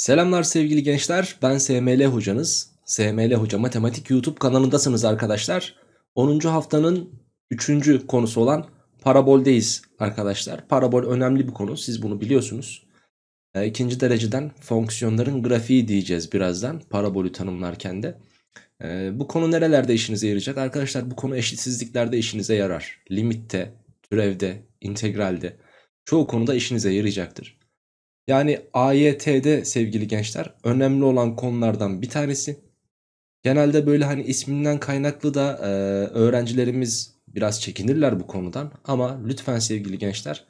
Selamlar sevgili gençler. Ben SML hocanız. SML Hoca Matematik YouTube kanalındasınız arkadaşlar. 10. haftanın 3. konusu olan paraboldeyiz arkadaşlar. Parabol önemli bir konu. Siz bunu biliyorsunuz. Ee, ikinci dereceden fonksiyonların grafiği diyeceğiz birazdan parabolü tanımlarken de. Ee, bu konu nerelerde işinize yarayacak? Arkadaşlar bu konu eşitsizliklerde işinize yarar. Limitte, türevde, integralde çoğu konuda işinize yarayacaktır. Yani AYT'de sevgili gençler önemli olan konulardan bir tanesi. Genelde böyle hani isminden kaynaklı da e, öğrencilerimiz biraz çekinirler bu konudan. Ama lütfen sevgili gençler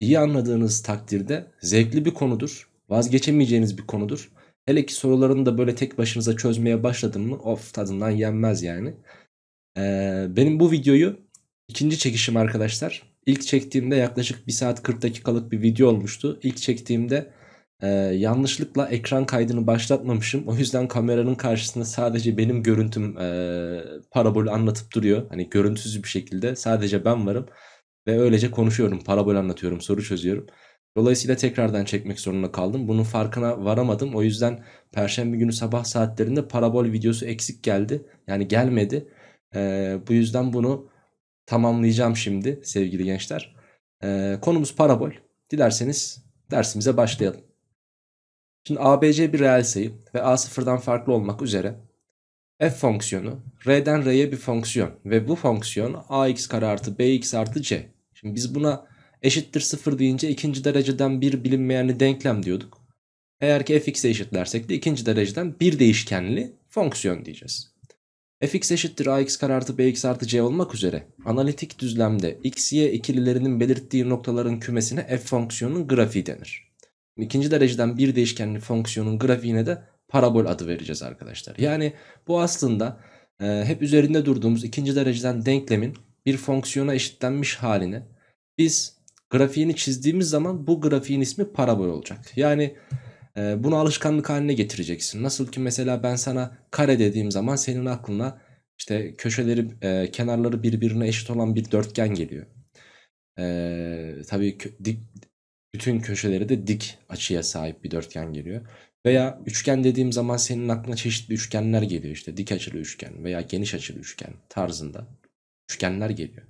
iyi anladığınız takdirde zevkli bir konudur. Vazgeçemeyeceğiniz bir konudur. Hele ki sorularını da böyle tek başınıza çözmeye başladın mı of tadından yenmez yani. Ee, benim bu videoyu ikinci çekişim arkadaşlar. İlk çektiğimde yaklaşık 1 saat 40 dakikalık bir video olmuştu. İlk çektiğimde e, yanlışlıkla ekran kaydını başlatmamışım. O yüzden kameranın karşısında sadece benim görüntüm e, parabol anlatıp duruyor. Hani görüntüsüz bir şekilde sadece ben varım. Ve öylece konuşuyorum, parabol anlatıyorum, soru çözüyorum. Dolayısıyla tekrardan çekmek zorunda kaldım. Bunun farkına varamadım. O yüzden perşembe günü sabah saatlerinde parabol videosu eksik geldi. Yani gelmedi. Ee, bu yüzden bunu tamamlayacağım şimdi sevgili gençler. Ee, konumuz parabol. Dilerseniz dersimize başlayalım. Şimdi ABC bir reel sayı ve A sıfırdan farklı olmak üzere f fonksiyonu r'den r'ye bir fonksiyon ve bu fonksiyon ax kare artı bx artı c. Şimdi biz buna eşittir sıfır deyince ikinci dereceden bir bilinmeyenli denklem diyorduk. Eğer ki fx'e eşitlersek de ikinci dereceden bir değişkenli fonksiyon diyeceğiz fx eşittir ax kare artı bx artı c olmak üzere analitik düzlemde x, y ikililerinin belirttiği noktaların kümesine f fonksiyonunun grafiği denir. İkinci dereceden bir değişkenli fonksiyonun grafiğine de parabol adı vereceğiz arkadaşlar. Yani bu aslında e, hep üzerinde durduğumuz ikinci dereceden denklemin bir fonksiyona eşitlenmiş haline biz grafiğini çizdiğimiz zaman bu grafiğin ismi parabol olacak. Yani ee, bunu alışkanlık haline getireceksin. Nasıl ki mesela ben sana kare dediğim zaman senin aklına işte köşeleri e, kenarları birbirine eşit olan bir dörtgen geliyor. E, tabii kö dik, bütün köşeleri de dik açıya sahip bir dörtgen geliyor. Veya üçgen dediğim zaman senin aklına çeşitli üçgenler geliyor. İşte dik açılı üçgen veya geniş açılı üçgen tarzında üçgenler geliyor.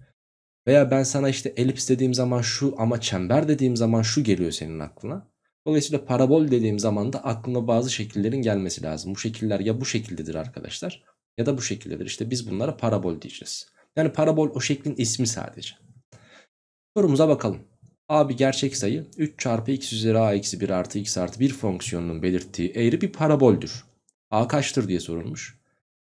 Veya ben sana işte elips dediğim zaman şu ama çember dediğim zaman şu geliyor senin aklına. Dolayısıyla parabol dediğim zaman da aklına bazı şekillerin gelmesi lazım. Bu şekiller ya bu şekildedir arkadaşlar ya da bu şekildedir. İşte biz bunlara parabol diyeceğiz. Yani parabol o şeklin ismi sadece. Sorumuza bakalım. A bir gerçek sayı 3 çarpı x üzeri a eksi 1 artı x artı 1 fonksiyonunun belirttiği eğri bir paraboldür. A kaçtır diye sorulmuş.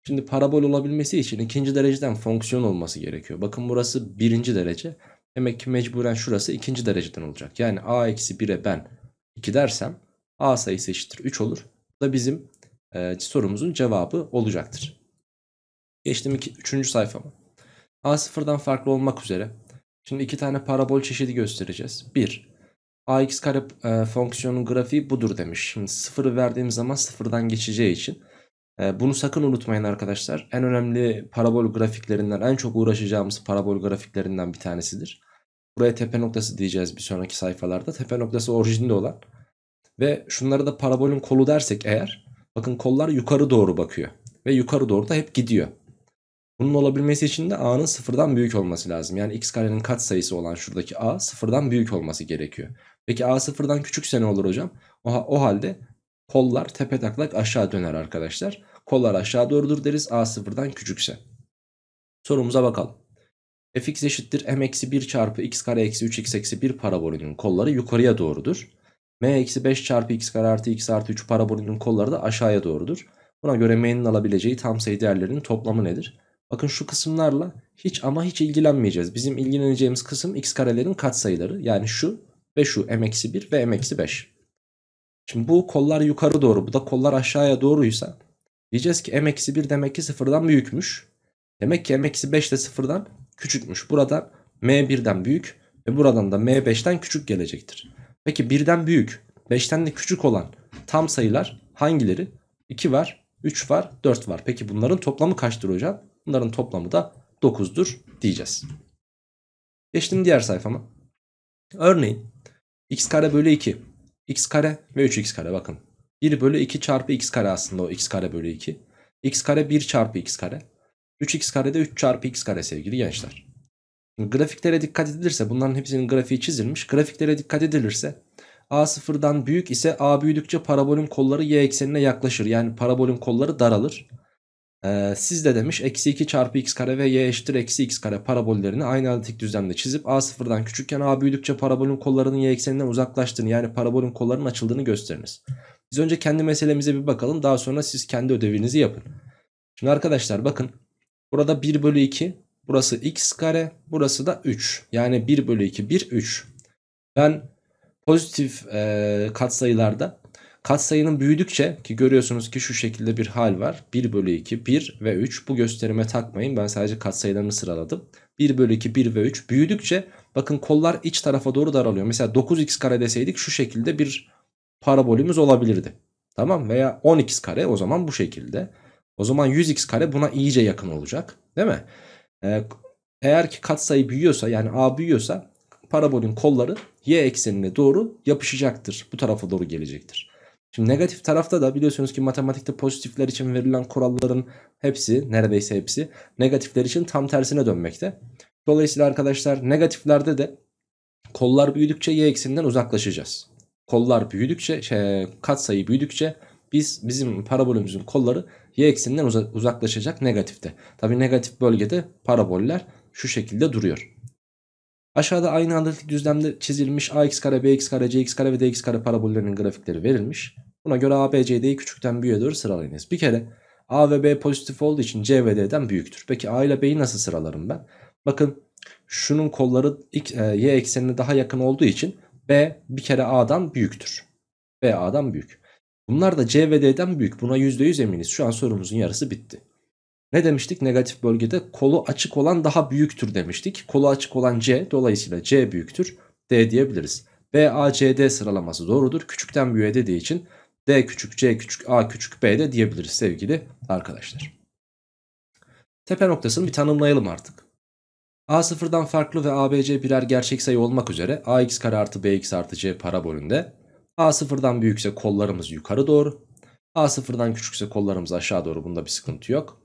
Şimdi parabol olabilmesi için ikinci dereceden fonksiyon olması gerekiyor. Bakın burası birinci derece. Demek ki mecburen şurası ikinci dereceden olacak. Yani a eksi 1'e ben 2 dersem A sayısı eşittir 3 olur. Bu da bizim e, sorumuzun cevabı olacaktır. Geçtim 3. sayfama. A sıfırdan farklı olmak üzere. Şimdi iki tane parabol çeşidi göstereceğiz. 1. AX kare e, fonksiyonun grafiği budur demiş. Şimdi sıfırı verdiğim zaman sıfırdan geçeceği için. E, bunu sakın unutmayın arkadaşlar. En önemli parabol grafiklerinden, en çok uğraşacağımız parabol grafiklerinden bir tanesidir. Buraya tepe noktası diyeceğiz bir sonraki sayfalarda. Tepe noktası orijinde olan. Ve şunları da parabolün kolu dersek eğer. Bakın kollar yukarı doğru bakıyor. Ve yukarı doğru da hep gidiyor. Bunun olabilmesi için de a'nın sıfırdan büyük olması lazım. Yani x karenin kat sayısı olan şuradaki a sıfırdan büyük olması gerekiyor. Peki a sıfırdan küçükse ne olur hocam? O, o halde kollar tepe taklak aşağı döner arkadaşlar. Kollar aşağı doğrudur deriz a sıfırdan küçükse. Sorumuza bakalım fx eşittir m eksi 1 çarpı x kare eksi 3x eksi 1 parabolünün kolları yukarıya doğrudur. m eksi 5 çarpı x kare artı x artı 3 parabolünün kolları da aşağıya doğrudur. Buna göre m'nin alabileceği tam sayı değerlerinin toplamı nedir? Bakın şu kısımlarla hiç ama hiç ilgilenmeyeceğiz. Bizim ilgileneceğimiz kısım x karelerin katsayıları. Yani şu ve şu m-1 ve m-5. Şimdi bu kollar yukarı doğru bu da kollar aşağıya doğruysa diyeceğiz ki m-1 demek ki sıfırdan büyükmüş. Demek ki m-5 de sıfırdan küçükmüş. Burada M1'den büyük ve buradan da M5'ten küçük gelecektir. Peki 1'den büyük, 5'ten de küçük olan tam sayılar hangileri? 2 var, 3 var, 4 var. Peki bunların toplamı kaçtır hocam? Bunların toplamı da 9'dur diyeceğiz. Geçtim diğer sayfama. Örneğin x kare bölü 2, x kare ve 3x kare bakın. 1 bölü 2 çarpı x kare aslında o x kare bölü 2. x kare 1 çarpı x kare. 3x karede 3 çarpı x kare sevgili gençler. Şimdi grafiklere dikkat edilirse bunların hepsinin grafiği çizilmiş. Grafiklere dikkat edilirse a sıfırdan büyük ise a büyüdükçe parabolün kolları y eksenine yaklaşır. Yani parabolün kolları daralır. Ee, siz de demiş eksi 2 çarpı x kare ve y eşittir eksi x kare parabollerini aynı analitik düzlemde çizip a sıfırdan küçükken a büyüdükçe parabolün kollarının y ekseninden uzaklaştığını yani parabolün kollarının açıldığını gösteriniz. Biz önce kendi meselemize bir bakalım daha sonra siz kendi ödevinizi yapın. Şimdi arkadaşlar bakın Burada 1 bölü 2. Burası x kare. Burası da 3. Yani 1 bölü 2 1 3. Ben pozitif e, katsayılarda katsayının büyüdükçe ki görüyorsunuz ki şu şekilde bir hal var. 1 bölü 2 1 ve 3 bu gösterime takmayın ben sadece katsayılarını sıraladım. 1 bölü 2 1 ve 3 büyüdükçe bakın kollar iç tarafa doğru daralıyor. Mesela 9x kare deseydik şu şekilde bir parabolümüz olabilirdi. Tamam veya 10x kare o zaman bu şekilde. O zaman 100x kare buna iyice yakın olacak. Değil mi? Ee, eğer ki katsayı büyüyorsa yani a büyüyorsa parabolün kolları y eksenine doğru yapışacaktır. Bu tarafa doğru gelecektir. Şimdi negatif tarafta da biliyorsunuz ki matematikte pozitifler için verilen kuralların hepsi neredeyse hepsi negatifler için tam tersine dönmekte. Dolayısıyla arkadaşlar negatiflerde de kollar büyüdükçe y ekseninden uzaklaşacağız. Kollar büyüdükçe şey, katsayı büyüdükçe biz bizim parabolümüzün kolları y ekseninden uzaklaşacak negatifte. Tabi negatif bölgede paraboller şu şekilde duruyor. Aşağıda aynı analitik düzlemde çizilmiş ax kare bx kare cx kare ve dx kare parabollerinin grafikleri verilmiş. Buna göre a, b, c, abcd'yi küçükten büyüğe doğru sıralayınız. Bir kere a ve b pozitif olduğu için c ve d'den büyüktür. Peki a ile b'yi nasıl sıralarım ben? Bakın şunun kolları e, y eksenine daha yakın olduğu için b bir kere a'dan büyüktür. b a'dan büyük. Bunlar da C ve D'den büyük. Buna %100 eminiz. Şu an sorumuzun yarısı bitti. Ne demiştik? Negatif bölgede kolu açık olan daha büyüktür demiştik. Kolu açık olan C. Dolayısıyla C büyüktür. D diyebiliriz. B, A, C, D sıralaması doğrudur. Küçükten büyüğe dediği için D küçük, C küçük, A küçük, B de diyebiliriz sevgili arkadaşlar. Tepe noktasını bir tanımlayalım artık. A sıfırdan farklı ve ABC birer gerçek sayı olmak üzere AX kare artı BX artı C parabolünde A sıfırdan büyükse kollarımız yukarı doğru. A sıfırdan küçükse kollarımız aşağı doğru. Bunda bir sıkıntı yok.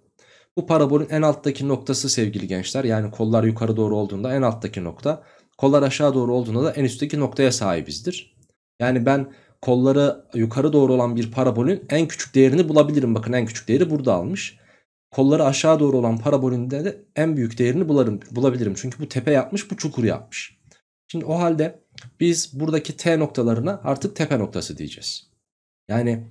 Bu parabolün en alttaki noktası sevgili gençler. Yani kollar yukarı doğru olduğunda en alttaki nokta. Kollar aşağı doğru olduğunda da en üstteki noktaya sahibizdir. Yani ben kolları yukarı doğru olan bir parabolün en küçük değerini bulabilirim. Bakın en küçük değeri burada almış. Kolları aşağı doğru olan parabolünde de en büyük değerini bularım, bulabilirim. Çünkü bu tepe yapmış bu çukur yapmış. Şimdi o halde biz buradaki T noktalarına artık tepe noktası diyeceğiz. Yani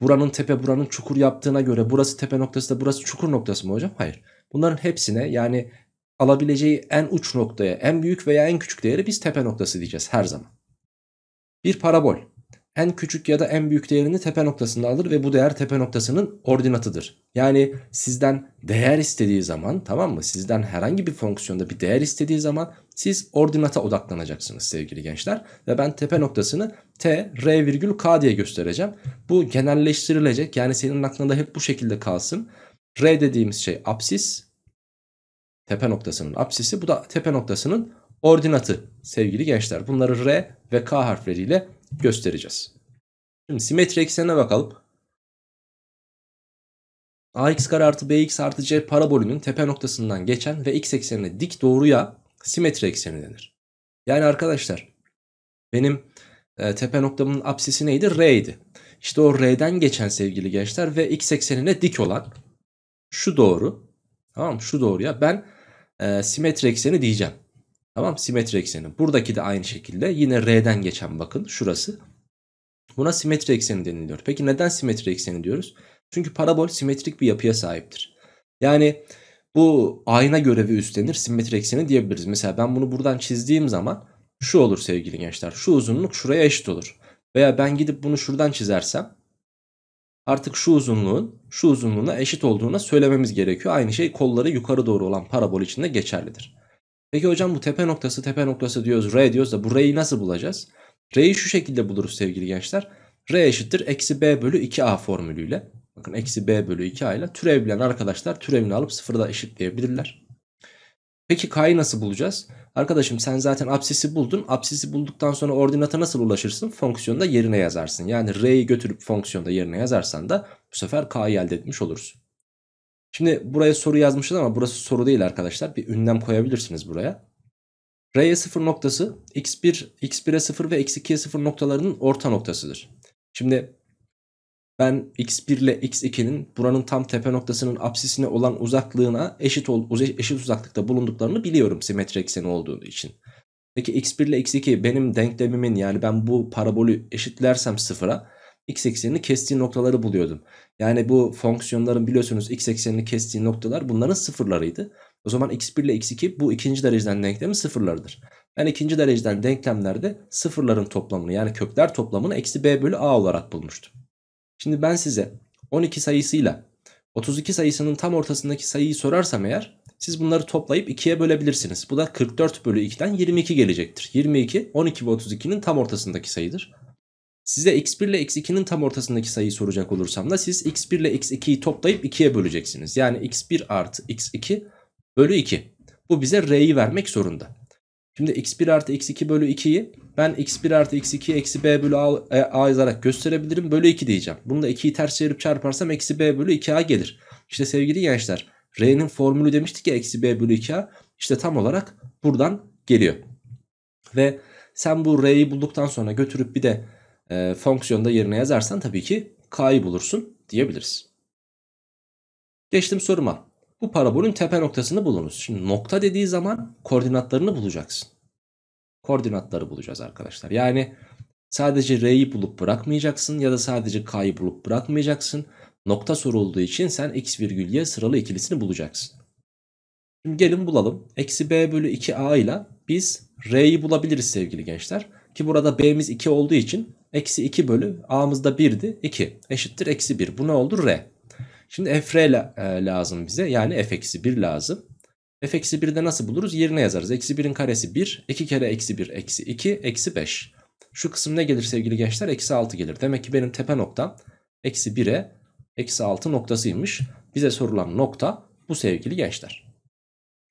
buranın tepe buranın çukur yaptığına göre burası tepe noktası da burası çukur noktası mı hocam? Hayır. Bunların hepsine yani alabileceği en uç noktaya en büyük veya en küçük değeri biz tepe noktası diyeceğiz her zaman. Bir parabol en küçük ya da en büyük değerini tepe noktasında alır ve bu değer tepe noktasının ordinatıdır. Yani sizden değer istediği zaman tamam mı? Sizden herhangi bir fonksiyonda bir değer istediği zaman siz ordinata odaklanacaksınız sevgili gençler. Ve ben tepe noktasını T, R virgül K diye göstereceğim. Bu genelleştirilecek. Yani senin aklında hep bu şekilde kalsın. R dediğimiz şey apsis. Tepe noktasının apsisi. Bu da tepe noktasının ordinatı sevgili gençler. Bunları R ve K harfleriyle göstereceğiz. Şimdi simetri eksenine bakalım. AX kare artı BX artı C parabolünün tepe noktasından geçen ve X eksenine dik doğruya simetri ekseni denir. Yani arkadaşlar benim e, tepe noktamın apsisi neydi? R idi. İşte o R'den geçen sevgili gençler ve x eksenine dik olan şu doğru. Tamam mı? Şu doğruya ben e, simetri ekseni diyeceğim. Tamam simetri ekseni. Buradaki de aynı şekilde yine R'den geçen bakın şurası. Buna simetri ekseni deniliyor. Peki neden simetri ekseni diyoruz? Çünkü parabol simetrik bir yapıya sahiptir. Yani bu ayna görevi üstlenir simetri ekseni diyebiliriz. Mesela ben bunu buradan çizdiğim zaman şu olur sevgili gençler. Şu uzunluk şuraya eşit olur. Veya ben gidip bunu şuradan çizersem artık şu uzunluğun şu uzunluğuna eşit olduğuna söylememiz gerekiyor. Aynı şey kolları yukarı doğru olan parabol için de geçerlidir. Peki hocam bu tepe noktası tepe noktası diyoruz R diyoruz da bu R'yi nasıl bulacağız? R'yi şu şekilde buluruz sevgili gençler. R eşittir eksi B bölü 2A formülüyle. Bakın eksi b bölü 2a ile türev bilen arkadaşlar türevini alıp sıfırda eşitleyebilirler. Peki k'yı nasıl bulacağız? Arkadaşım sen zaten absisi buldun. Absisi bulduktan sonra ordinata nasıl ulaşırsın? Fonksiyonda yerine yazarsın. Yani r'yi götürüp fonksiyonda yerine yazarsan da bu sefer k'yı elde etmiş olursun. Şimdi buraya soru yazmışız ama burası soru değil arkadaşlar. Bir ünlem koyabilirsiniz buraya. R'ye 0 noktası x1, x1'e 0 ve x2'ye 0 noktalarının orta noktasıdır. Şimdi ben x1 ile x2'nin buranın tam tepe noktasının apsisine olan uzaklığına eşit, ol, eşit uzaklıkta bulunduklarını biliyorum simetri ekseni olduğu için. Peki x1 ile x2 benim denklemimin yani ben bu parabolü eşitlersem sıfıra x eksenini kestiği noktaları buluyordum. Yani bu fonksiyonların biliyorsunuz x eksenini kestiği noktalar bunların sıfırlarıydı. O zaman x1 ile x2 bu ikinci dereceden denklemin sıfırlarıdır. Ben ikinci dereceden denklemlerde sıfırların toplamını yani kökler toplamını eksi b bölü a olarak bulmuştum. Şimdi ben size 12 sayısıyla 32 sayısının tam ortasındaki sayıyı sorarsam eğer siz bunları toplayıp 2'ye bölebilirsiniz. Bu da 44 bölü 2'den 22 gelecektir. 22 12 ve 32'nin tam ortasındaki sayıdır. Size x1 ile x2'nin tam ortasındaki sayıyı soracak olursam da siz x1 ile x2'yi toplayıp 2'ye böleceksiniz. Yani x1 artı x2 bölü 2. Bu bize r'yi vermek zorunda. Şimdi x1 artı x2 bölü 2'yi ben x1 artı x2 eksi b bölü a, e, a yazarak gösterebilirim. Bölü 2 diyeceğim. Bunu da 2'yi ters çevirip çarparsam eksi b bölü 2a gelir. İşte sevgili gençler r'nin formülü demiştik ya eksi b bölü 2a. işte tam olarak buradan geliyor. Ve sen bu r'yi bulduktan sonra götürüp bir de e, fonksiyonda yerine yazarsan tabii ki k'yı bulursun diyebiliriz. Geçtim soruma bu parabolün tepe noktasını bulunuz. Şimdi nokta dediği zaman koordinatlarını bulacaksın. Koordinatları bulacağız arkadaşlar. Yani sadece R'yi bulup bırakmayacaksın ya da sadece K'yı bulup bırakmayacaksın. Nokta sorulduğu için sen x virgül y sıralı ikilisini bulacaksın. Şimdi gelin bulalım. Eksi b bölü 2a ile biz r'yi bulabiliriz sevgili gençler. Ki burada b'miz 2 olduğu için eksi 2 bölü a'mız da 1'di. 2 eşittir eksi 1. Bu ne oldu? r. Şimdi f la, e, lazım bize. Yani f eksi 1 lazım. f eksi 1'i de nasıl buluruz? Yerine yazarız. Eksi 1'in karesi 1. 2 kere eksi 1 eksi 2 eksi 5. Şu kısım ne gelir sevgili gençler? Eksi 6 gelir. Demek ki benim tepe noktam eksi 1'e eksi 6 noktasıymış. Bize sorulan nokta bu sevgili gençler.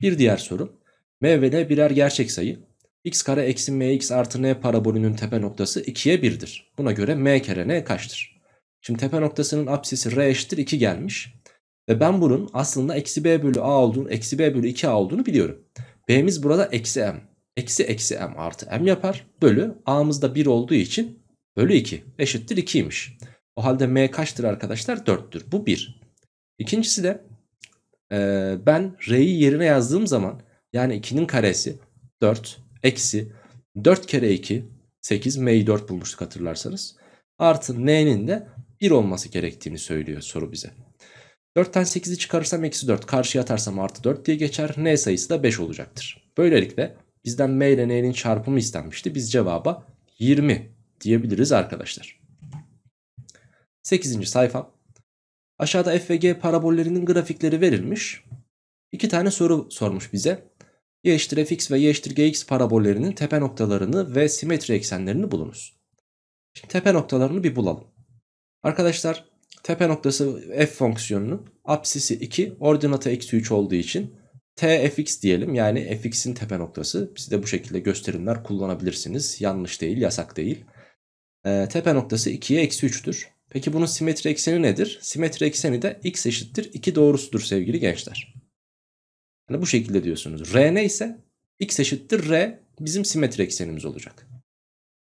Bir diğer soru. M ve N birer gerçek sayı. X kare eksi mx artı n parabolünün tepe noktası 2'ye 1'dir. Buna göre m kere n kaçtır? Şimdi tepe noktasının apsisi R eşittir 2 gelmiş. Ve ben bunun aslında eksi B bölü A olduğunu, eksi B bölü 2A olduğunu biliyorum. B'miz burada eksi M. Eksi eksi M artı M yapar. Bölü A'mız da 1 olduğu için bölü 2 eşittir 2'ymiş. O halde M kaçtır arkadaşlar? 4'tür. Bu 1. İkincisi de e, ben R'yi yerine yazdığım zaman yani 2'nin karesi 4 eksi 4 kere 2 8 M'yi 4 bulmuştuk hatırlarsanız. Artı N'nin de 1 olması gerektiğini söylüyor soru bize. 4'ten 8'i çıkarırsam eksi 4 karşıya atarsam artı 4 diye geçer. N sayısı da 5 olacaktır. Böylelikle bizden M ile N'nin çarpımı istenmişti. Biz cevaba 20 diyebiliriz arkadaşlar. 8. sayfa. Aşağıda f ve g parabollerinin grafikleri verilmiş. İki tane soru sormuş bize. y eşittir fx ve y eşittir gx parabollerinin tepe noktalarını ve simetri eksenlerini bulunuz. Şimdi tepe noktalarını bir bulalım. Arkadaşlar tepe noktası f fonksiyonunun apsisi 2 ordinata eksi 3 olduğu için tfx diyelim yani fx'in tepe noktası. Siz de bu şekilde gösterimler kullanabilirsiniz. Yanlış değil yasak değil. E, tepe noktası 2'ye eksi 3'tür. Peki bunun simetri ekseni nedir? Simetri ekseni de x eşittir 2 doğrusudur sevgili gençler. Yani bu şekilde diyorsunuz. R ne ise x eşittir r bizim simetri eksenimiz olacak.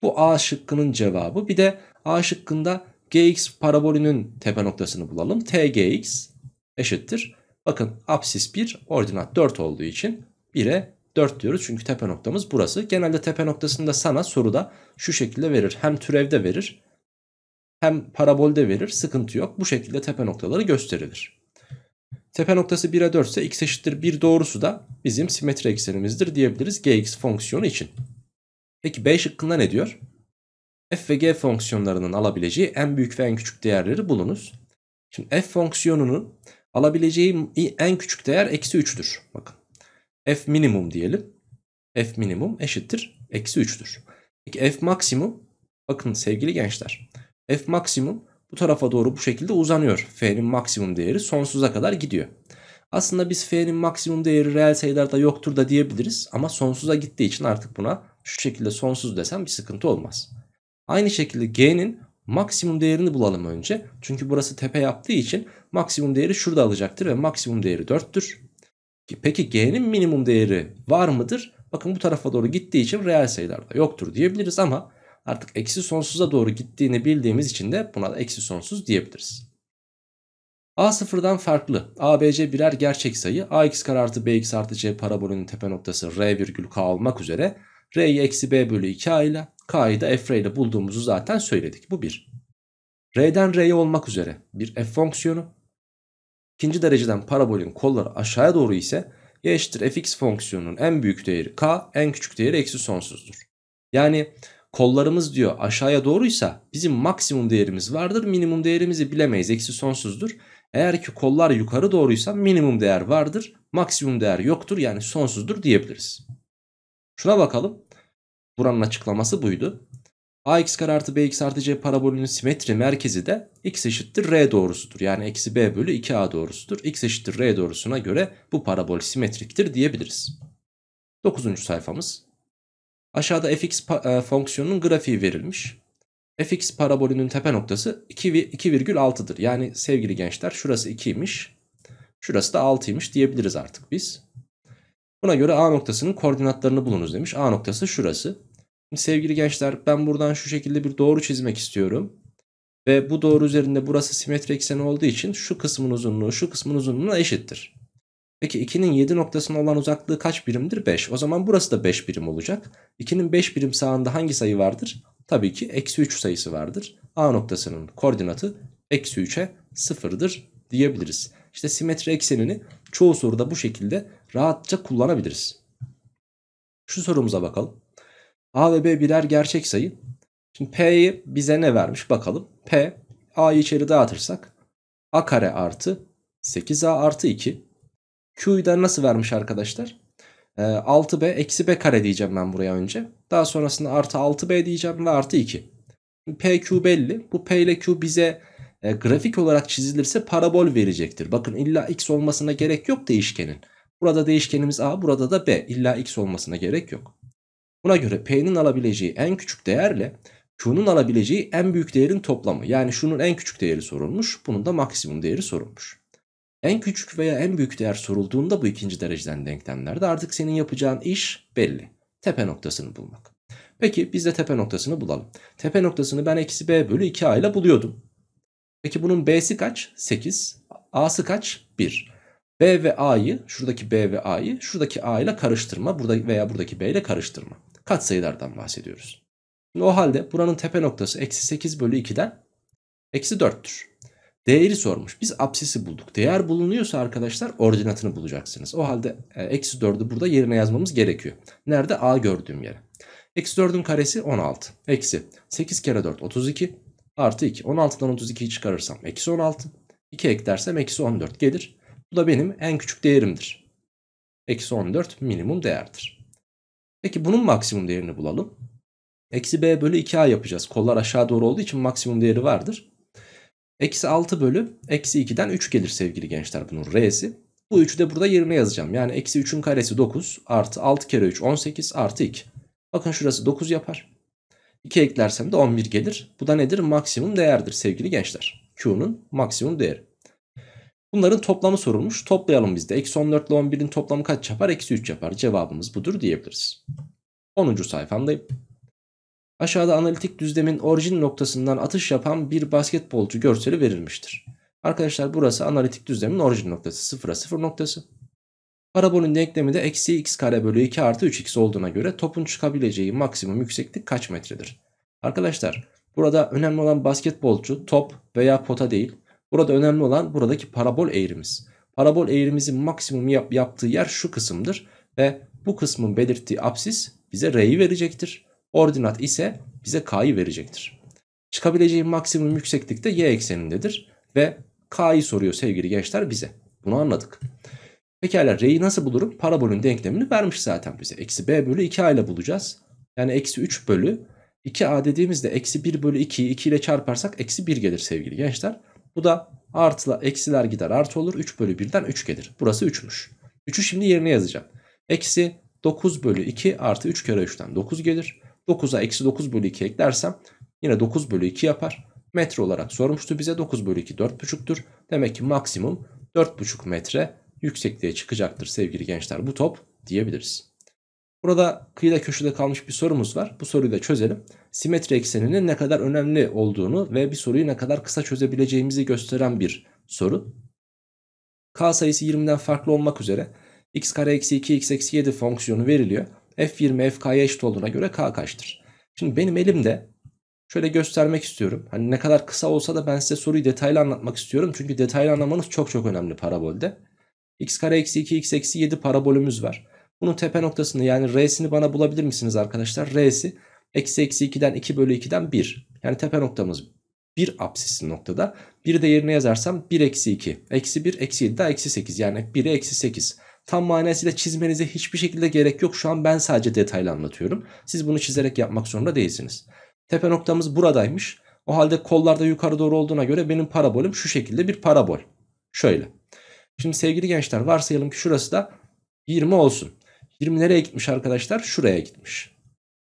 Bu A şıkkının cevabı. Bir de A şıkkında Gx parabolünün tepe noktasını bulalım. Tgx eşittir. Bakın apsis 1 ordinat 4 olduğu için 1'e 4 diyoruz. Çünkü tepe noktamız burası. Genelde tepe noktasını da sana soruda şu şekilde verir. Hem türevde verir hem parabolde verir. Sıkıntı yok. Bu şekilde tepe noktaları gösterilir. Tepe noktası 1'e 4 ise x eşittir 1 doğrusu da bizim simetri eksenimizdir diyebiliriz gx fonksiyonu için. Peki B şıkkında ne diyor? f ve g fonksiyonlarının alabileceği en büyük ve en küçük değerleri bulunuz. Şimdi f fonksiyonunun alabileceği en küçük değer eksi 3'dür. Bakın f minimum diyelim. f minimum eşittir eksi 3'dür. Peki f maksimum bakın sevgili gençler f maksimum bu tarafa doğru bu şekilde uzanıyor. f'nin maksimum değeri sonsuza kadar gidiyor. Aslında biz f'nin maksimum değeri reel sayılarda yoktur da diyebiliriz ama sonsuza gittiği için artık buna şu şekilde sonsuz desem bir sıkıntı olmaz. Aynı şekilde G'nin maksimum değerini bulalım önce. Çünkü burası tepe yaptığı için maksimum değeri şurada alacaktır ve maksimum değeri 4'tür. Peki G'nin minimum değeri var mıdır? Bakın bu tarafa doğru gittiği için reel sayılarda yoktur diyebiliriz ama artık eksi sonsuza doğru gittiğini bildiğimiz için de buna da eksi sonsuz diyebiliriz. A sıfırdan farklı. A, B, C birer gerçek sayı. A x kare artı B x artı C parabolünün tepe noktası R virgül K olmak üzere R'yi eksi B bölü 2A ile K'yı da f ile bulduğumuzu zaten söyledik. Bu bir. R'den R'ye olmak üzere bir f fonksiyonu. İkinci dereceden parabolün kolları aşağıya doğru ise y eşittir fx fonksiyonunun en büyük değeri k, en küçük değeri eksi sonsuzdur. Yani kollarımız diyor aşağıya doğruysa bizim maksimum değerimiz vardır. Minimum değerimizi bilemeyiz. Eksi sonsuzdur. Eğer ki kollar yukarı doğruysa minimum değer vardır. Maksimum değer yoktur. Yani sonsuzdur diyebiliriz. Şuna bakalım. Buranın açıklaması buydu. ax kare artı bx artı c parabolünün simetri merkezi de x eşittir r doğrusudur. Yani eksi b bölü 2a doğrusudur. x eşittir r doğrusuna göre bu parabol simetriktir diyebiliriz. 9. sayfamız. Aşağıda fx e, fonksiyonunun grafiği verilmiş. fx parabolünün tepe noktası 2,6'dır. Yani sevgili gençler şurası 2'ymiş. Şurası da 6'ymiş diyebiliriz artık biz. Buna göre A noktasının koordinatlarını bulunuz demiş. A noktası şurası sevgili gençler ben buradan şu şekilde bir doğru çizmek istiyorum. Ve bu doğru üzerinde burası simetri ekseni olduğu için şu kısmın uzunluğu şu kısmın uzunluğuna eşittir. Peki 2'nin 7 noktasına olan uzaklığı kaç birimdir? 5. O zaman burası da 5 birim olacak. 2'nin 5 birim sağında hangi sayı vardır? Tabii ki eksi 3 sayısı vardır. A noktasının koordinatı eksi 3'e 0'dır diyebiliriz. İşte simetri eksenini çoğu soruda bu şekilde rahatça kullanabiliriz. Şu sorumuza bakalım. A ve B birer gerçek sayı. Şimdi P'yi bize ne vermiş bakalım. P A'yı içeri dağıtırsak A kare artı 8A artı 2. Q'yu da nasıl vermiş arkadaşlar? 6B ee, eksi B kare diyeceğim ben buraya önce. Daha sonrasında artı 6B diyeceğim ve artı 2. P Q belli. Bu P ile Q bize e, grafik olarak çizilirse parabol verecektir. Bakın illa x olmasına gerek yok değişkenin. Burada değişkenimiz A burada da B. İlla x olmasına gerek yok. Buna göre P'nin alabileceği en küçük değerle Q'nun alabileceği en büyük değerin toplamı. Yani şunun en küçük değeri sorulmuş, bunun da maksimum değeri sorulmuş. En küçük veya en büyük değer sorulduğunda bu ikinci dereceden denklemlerde artık senin yapacağın iş belli. Tepe noktasını bulmak. Peki biz de tepe noktasını bulalım. Tepe noktasını ben eksi b bölü 2a ile buluyordum. Peki bunun b'si kaç? 8. a'sı kaç? 1. b ve a'yı şuradaki b ve a'yı şuradaki a ile karıştırma. Burada veya buradaki b ile karıştırma katsayılardan bahsediyoruz. Şimdi o halde buranın tepe noktası eksi 8 bölü 2'den eksi 4'tür. Değeri sormuş. Biz absisi bulduk. Değer bulunuyorsa arkadaşlar ordinatını bulacaksınız. O halde e, eksi 4'ü burada yerine yazmamız gerekiyor. Nerede? A gördüğüm yere. Eksi 4'ün karesi 16. Eksi 8 kere 4 32. Artı 2. 16'dan 32'yi çıkarırsam eksi 16. 2 eklersem eksi 14 gelir. Bu da benim en küçük değerimdir. Eksi 14 minimum değerdir. Peki bunun maksimum değerini bulalım. Eksi b bölü 2a yapacağız. Kollar aşağı doğru olduğu için maksimum değeri vardır. Eksi 6 bölü eksi 2'den 3 gelir sevgili gençler bunun r'si. Bu 3'ü de burada yerine yazacağım. Yani eksi 3'ün karesi 9 artı 6 kere 3 18 artı 2. Bakın şurası 9 yapar. 2 eklersem de 11 gelir. Bu da nedir? Maksimum değerdir sevgili gençler. Q'nun maksimum değeri. Bunların toplamı sorulmuş. Toplayalım biz de. Eksi 14 ile 11'in toplamı kaç yapar? Eksi 3 yapar. Cevabımız budur diyebiliriz. 10. sayfamdayım. Aşağıda analitik düzlemin orijin noktasından atış yapan bir basketbolcu görseli verilmiştir. Arkadaşlar burası analitik düzlemin orijin noktası. Sıfıra sıfır noktası. Parabolün denklemi de eksi x kare bölü 2 artı 3x olduğuna göre topun çıkabileceği maksimum yükseklik kaç metredir? Arkadaşlar burada önemli olan basketbolcu top veya pota değil Burada önemli olan buradaki parabol eğrimiz. Parabol eğrimizin maksimum yap yaptığı yer şu kısımdır ve bu kısmın belirttiği apsis bize r'yi verecektir. Ordinat ise bize k'yı verecektir. Çıkabileceği maksimum yükseklik de y eksenindedir ve k'yı soruyor sevgili gençler bize. Bunu anladık. Pekala r'yi nasıl bulurum? Parabolün denklemini vermiş zaten bize. Eksi b bölü 2a ile bulacağız. Yani eksi 3 bölü 2a dediğimizde eksi 1 bölü 2'yi 2 ile çarparsak eksi 1 gelir sevgili gençler. Bu da artıla eksiler gider artı olur. 3 bölü 1'den 3 gelir. Burası 3'müş. 3'ü şimdi yerine yazacağım. Eksi 9 bölü 2 artı 3 kere 3'ten 9 gelir. 9'a eksi 9 bölü 2 eklersem yine 9 bölü 2 yapar. Metre olarak sormuştu bize 9 bölü 2 4,5'tür. Demek ki maksimum 4,5 metre yüksekliğe çıkacaktır sevgili gençler bu top diyebiliriz. Burada kıyıda köşede kalmış bir sorumuz var. Bu soruyu da çözelim. Simetri ekseninin ne kadar önemli olduğunu ve bir soruyu ne kadar kısa çözebileceğimizi gösteren bir soru. K sayısı 20'den farklı olmak üzere x kare eksi 2 x eksi 7 fonksiyonu veriliyor. f20 fk'ya eşit olduğuna göre k kaçtır? Şimdi benim elimde şöyle göstermek istiyorum. Hani ne kadar kısa olsa da ben size soruyu detaylı anlatmak istiyorum. Çünkü detaylı anlamanız çok çok önemli parabolde. x kare eksi 2 x eksi 7 parabolümüz var. Bunun tepe noktasını yani R'sini bana bulabilir misiniz arkadaşlar? R'si eksi eksi 2'den 2 bölü 2'den 1. Yani tepe noktamız 1 apsisli noktada. 1 de yerine yazarsam 1 eksi 2. Eksi 1 eksi 7 daha eksi 8 yani 1'e eksi 8. Tam manasıyla çizmenize hiçbir şekilde gerek yok. Şu an ben sadece detaylı anlatıyorum. Siz bunu çizerek yapmak zorunda değilsiniz. Tepe noktamız buradaymış. O halde kollarda yukarı doğru olduğuna göre benim parabolüm şu şekilde bir parabol. Şöyle. Şimdi sevgili gençler varsayalım ki şurası da 20 olsun. 20 nereye gitmiş arkadaşlar? Şuraya gitmiş.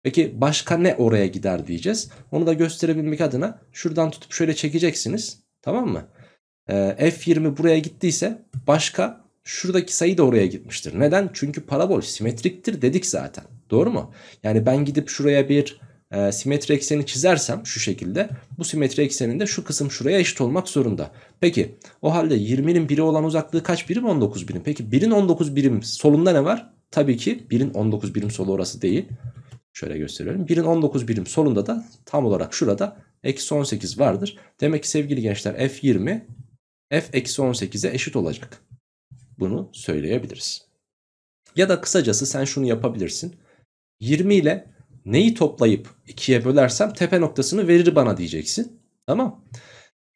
Peki başka ne oraya gider diyeceğiz. Onu da gösterebilmek adına şuradan tutup şöyle çekeceksiniz. Tamam mı? Ee, F20 buraya gittiyse başka şuradaki sayı da oraya gitmiştir. Neden? Çünkü parabol simetriktir dedik zaten. Doğru mu? Yani ben gidip şuraya bir e, simetri ekseni çizersem şu şekilde bu simetri ekseninde şu kısım şuraya eşit olmak zorunda. Peki o halde 20'nin biri olan uzaklığı kaç birim? 19 birim. Peki 1'in 19 birim solunda ne var? Tabii ki 1'in 19 birim solu orası değil. Şöyle gösteriyorum. 1'in 19 birim solunda da tam olarak şurada eksi 18 vardır. Demek ki sevgili gençler f20 f eksi 18'e eşit olacak. Bunu söyleyebiliriz. Ya da kısacası sen şunu yapabilirsin. 20 ile neyi toplayıp 2'ye bölersem tepe noktasını verir bana diyeceksin. Tamam.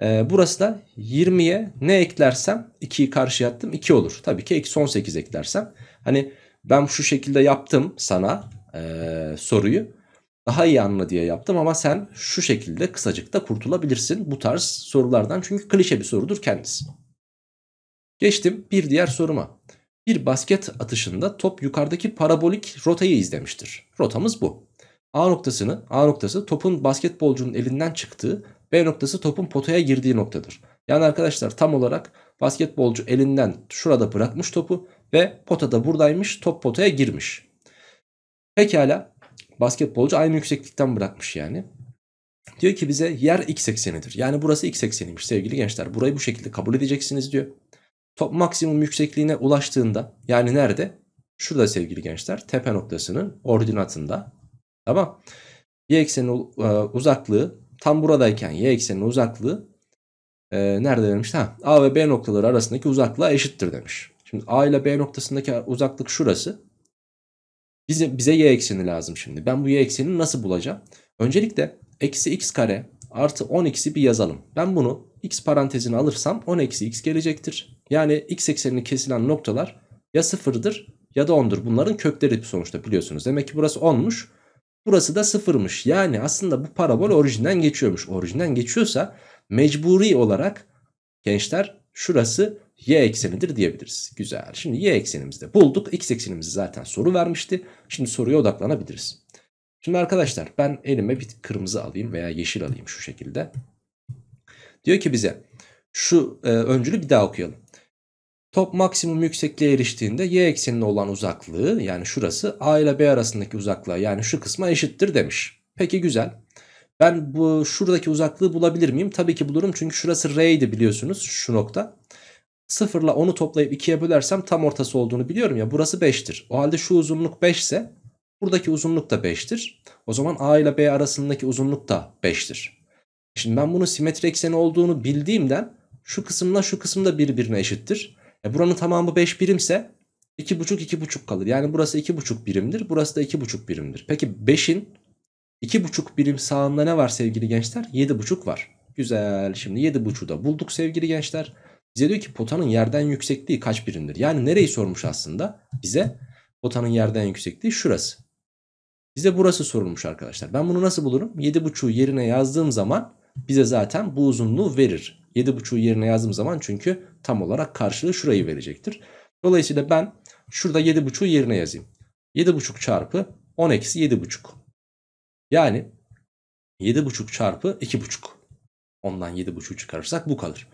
Ee, burası da 20'ye ne eklersem 2'yi karşıya attım 2 olur. Tabii ki eksi 18 eklersem. Hani ben şu şekilde yaptım sana e, soruyu daha iyi anla diye yaptım ama sen şu şekilde kısacıkta kurtulabilirsin bu tarz sorulardan çünkü klişe bir sorudur kendisi. Geçtim bir diğer soruma. Bir basket atışında top yukarıdaki parabolik rotayı izlemiştir. Rotamız bu. A noktasını A noktası topun basketbolcunun elinden çıktığı, B noktası topun potaya girdiği noktadır. Yani arkadaşlar tam olarak basketbolcu elinden şurada bırakmış topu ve potada buradaymış top potaya girmiş. Pekala basketbolcu aynı yükseklikten bırakmış yani. Diyor ki bize yer x eksenidir. Yani burası x ekseniymiş sevgili gençler. Burayı bu şekilde kabul edeceksiniz diyor. Top maksimum yüksekliğine ulaştığında yani nerede? Şurada sevgili gençler tepe noktasının ordinatında. Tamam. Y ekseni e, uzaklığı tam buradayken y ekseni uzaklığı e, nerede demiş? Ha, A ve B noktaları arasındaki uzaklığa eşittir demiş. Şimdi A ile B noktasındaki uzaklık şurası. Bize, bize y ekseni lazım şimdi. Ben bu y eksenini nasıl bulacağım? Öncelikle eksi x kare artı 10x'i bir yazalım. Ben bunu x parantezine alırsam 10 eksi x gelecektir. Yani x eksenini kesilen noktalar ya sıfırdır ya da 10'dur. Bunların kökleri sonuçta biliyorsunuz. Demek ki burası 10'muş. Burası da sıfırmış. Yani aslında bu parabol orijinden geçiyormuş. Orijinden geçiyorsa mecburi olarak gençler Şurası y eksenidir diyebiliriz. Güzel. Şimdi y eksenimizi de bulduk. X eksenimizi zaten soru vermişti. Şimdi soruya odaklanabiliriz. Şimdi arkadaşlar ben elime bir kırmızı alayım veya yeşil alayım şu şekilde. Diyor ki bize şu e, öncülü bir daha okuyalım. Top maksimum yüksekliğe eriştiğinde y eksenine olan uzaklığı yani şurası a ile b arasındaki uzaklığa yani şu kısma eşittir demiş. Peki güzel. Ben bu şuradaki uzaklığı bulabilir miyim? Tabii ki bulurum çünkü şurası R idi biliyorsunuz şu nokta. 0 ile 10'u toplayıp 2'ye bölersem tam ortası olduğunu biliyorum ya burası 5'tir. O halde şu uzunluk 5 ise buradaki uzunluk da 5'tir. O zaman A ile B arasındaki uzunluk da 5'tir. Şimdi ben bunun simetri ekseni olduğunu bildiğimden şu kısımla şu kısım da birbirine eşittir. E buranın tamamı 5 birimse 2,5 2,5 kalır. Yani burası 2,5 birimdir. Burası da 2,5 birimdir. Peki 5'in 2,5 birim sağında ne var sevgili gençler? 7,5 var. Güzel. Şimdi 7,5'u da bulduk sevgili gençler. Bize diyor ki potanın yerden yüksekliği kaç birimdir? Yani nereyi sormuş aslında? Bize potanın yerden yüksekliği şurası. Bize burası sorulmuş arkadaşlar. Ben bunu nasıl bulurum? 7,5'u yerine yazdığım zaman bize zaten bu uzunluğu verir. 7,5'u yerine yazdığım zaman çünkü tam olarak karşılığı şurayı verecektir. Dolayısıyla ben şurada 7,5'u yerine yazayım. 7,5 çarpı 10 eksi 7,5. Yani 7,5 çarpı 2,5. Ondan 7,5'u çıkarırsak bu kalır.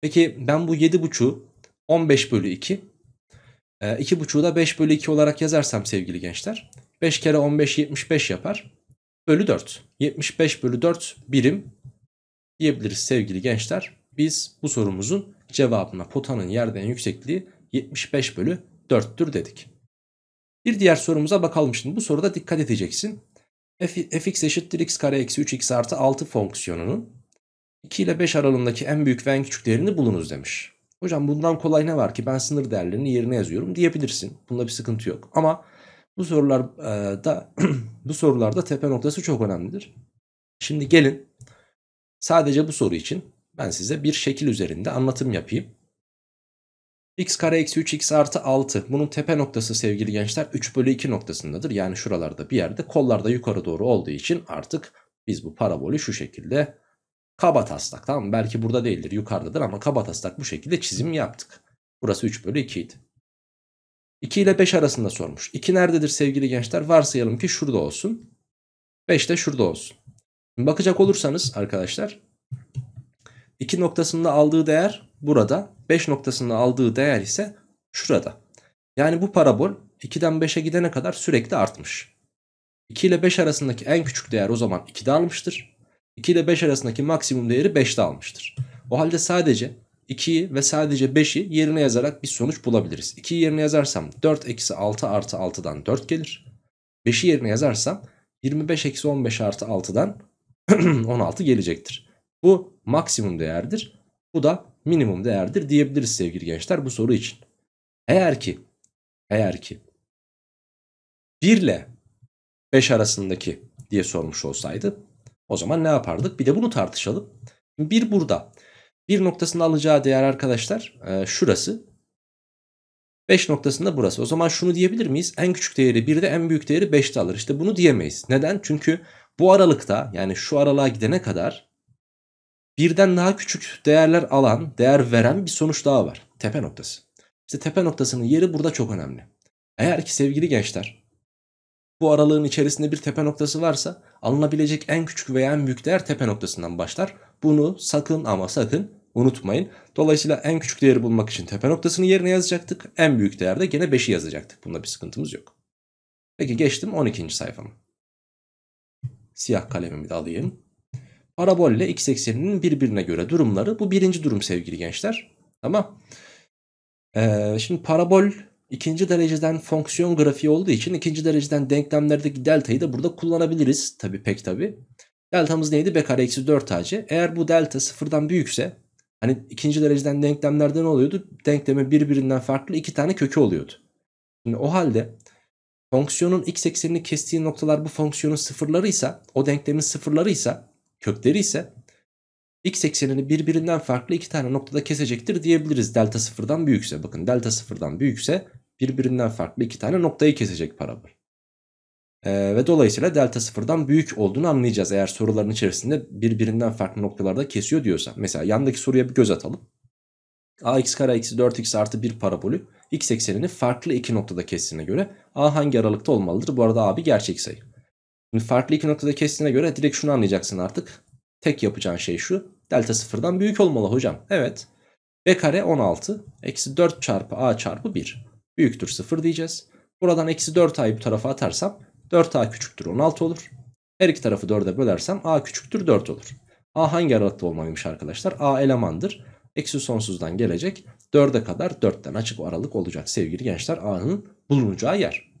Peki ben bu 7,5'u 15 bölü 2. 2,5'u e, da 5 bölü 2 olarak yazarsam sevgili gençler. 5 kere 15 75 yapar. Bölü 4. 75 bölü 4 birim diyebiliriz sevgili gençler. Biz bu sorumuzun cevabına potanın yerden yüksekliği 75 bölü 4'tür dedik. Bir diğer sorumuza bakalım şimdi. Bu soruda dikkat edeceksin f, fx e, eşittir x kare eksi 3x artı 6 fonksiyonunun 2 ile 5 aralığındaki en büyük ve en küçük değerini bulunuz demiş. Hocam bundan kolay ne var ki ben sınır değerlerini yerine yazıyorum diyebilirsin. Bunda bir sıkıntı yok. Ama bu sorularda e, bu sorularda tepe noktası çok önemlidir. Şimdi gelin sadece bu soru için ben size bir şekil üzerinde anlatım yapayım x kare eksi 3x artı 6 bunun tepe noktası sevgili gençler 3 bölü 2 noktasındadır. Yani şuralarda bir yerde kollarda yukarı doğru olduğu için artık biz bu parabolü şu şekilde kaba taslak tamam mı? Belki burada değildir yukarıdadır ama kaba taslak bu şekilde çizim yaptık. Burası 3 bölü 2 idi. 2 ile 5 arasında sormuş. 2 nerededir sevgili gençler? Varsayalım ki şurada olsun. 5 de şurada olsun. Şimdi bakacak olursanız arkadaşlar 2 noktasında aldığı değer burada. 5 noktasında aldığı değer ise şurada. Yani bu parabol 2'den 5'e gidene kadar sürekli artmış. 2 ile 5 arasındaki en küçük değer o zaman 2'de almıştır. 2 ile 5 arasındaki maksimum değeri 5'te almıştır. O halde sadece 2'yi ve sadece 5'i yerine yazarak bir sonuç bulabiliriz. 2'yi yerine yazarsam 4 eksi 6 artı 6'dan 4 gelir. 5'i yerine yazarsam 25 eksi 15 artı 6'dan 16 gelecektir. Bu maksimum değerdir. Bu da minimum değerdir diyebiliriz sevgili gençler bu soru için. Eğer ki eğer ki 1 ile 5 arasındaki diye sormuş olsaydı o zaman ne yapardık? Bir de bunu tartışalım. 1 burada. 1 noktasında alacağı değer arkadaşlar e, şurası. 5 noktasında burası. O zaman şunu diyebilir miyiz? En küçük değeri 1'de en büyük değeri 5'te alır. İşte bunu diyemeyiz. Neden? Çünkü bu aralıkta yani şu aralığa gidene kadar birden daha küçük değerler alan, değer veren bir sonuç daha var. Tepe noktası. İşte tepe noktasının yeri burada çok önemli. Eğer ki sevgili gençler bu aralığın içerisinde bir tepe noktası varsa alınabilecek en küçük veya en büyük değer tepe noktasından başlar. Bunu sakın ama sakın unutmayın. Dolayısıyla en küçük değeri bulmak için tepe noktasını yerine yazacaktık. En büyük değerde gene 5'i yazacaktık. Bunda bir sıkıntımız yok. Peki geçtim 12. sayfama. Siyah kalemimi de alayım. Parabol ile x ekseninin birbirine göre durumları. Bu birinci durum sevgili gençler. Tamam. Ee, şimdi parabol ikinci dereceden fonksiyon grafiği olduğu için ikinci dereceden denklemlerdeki delta'yı da burada kullanabiliriz. Tabi pek tabi. Deltamız neydi? B kare eksi 4 ac. Eğer bu delta sıfırdan büyükse hani ikinci dereceden denklemlerde ne oluyordu? denkleme birbirinden farklı iki tane kökü oluyordu. Şimdi o halde fonksiyonun x eksenini kestiği noktalar bu fonksiyonun sıfırlarıysa o denklemin sıfırlarıysa kökleri ise x eksenini birbirinden farklı iki tane noktada kesecektir diyebiliriz. Delta sıfırdan büyükse bakın delta sıfırdan büyükse birbirinden farklı iki tane noktayı kesecek parabol. Ee, ve dolayısıyla delta sıfırdan büyük olduğunu anlayacağız eğer soruların içerisinde birbirinden farklı noktalarda kesiyor diyorsa. Mesela yandaki soruya bir göz atalım. ax kare eksi 4x artı 1 parabolü x eksenini farklı iki noktada kestiğine göre a hangi aralıkta olmalıdır? Bu arada a bir gerçek sayı. Şimdi farklı iki noktada kestiğine göre direkt şunu anlayacaksın artık. Tek yapacağın şey şu. Delta sıfırdan büyük olmalı hocam. Evet. B kare 16. Eksi 4 çarpı A çarpı 1. Büyüktür sıfır diyeceğiz. Buradan eksi 4A'yı bu tarafa atarsam 4A küçüktür 16 olur. Her iki tarafı 4'e bölersem A küçüktür 4 olur. A hangi aralıkta olmamış arkadaşlar? A elemandır. Eksi sonsuzdan gelecek. 4'e kadar 4'ten açık aralık olacak sevgili gençler. A'nın bulunacağı yer.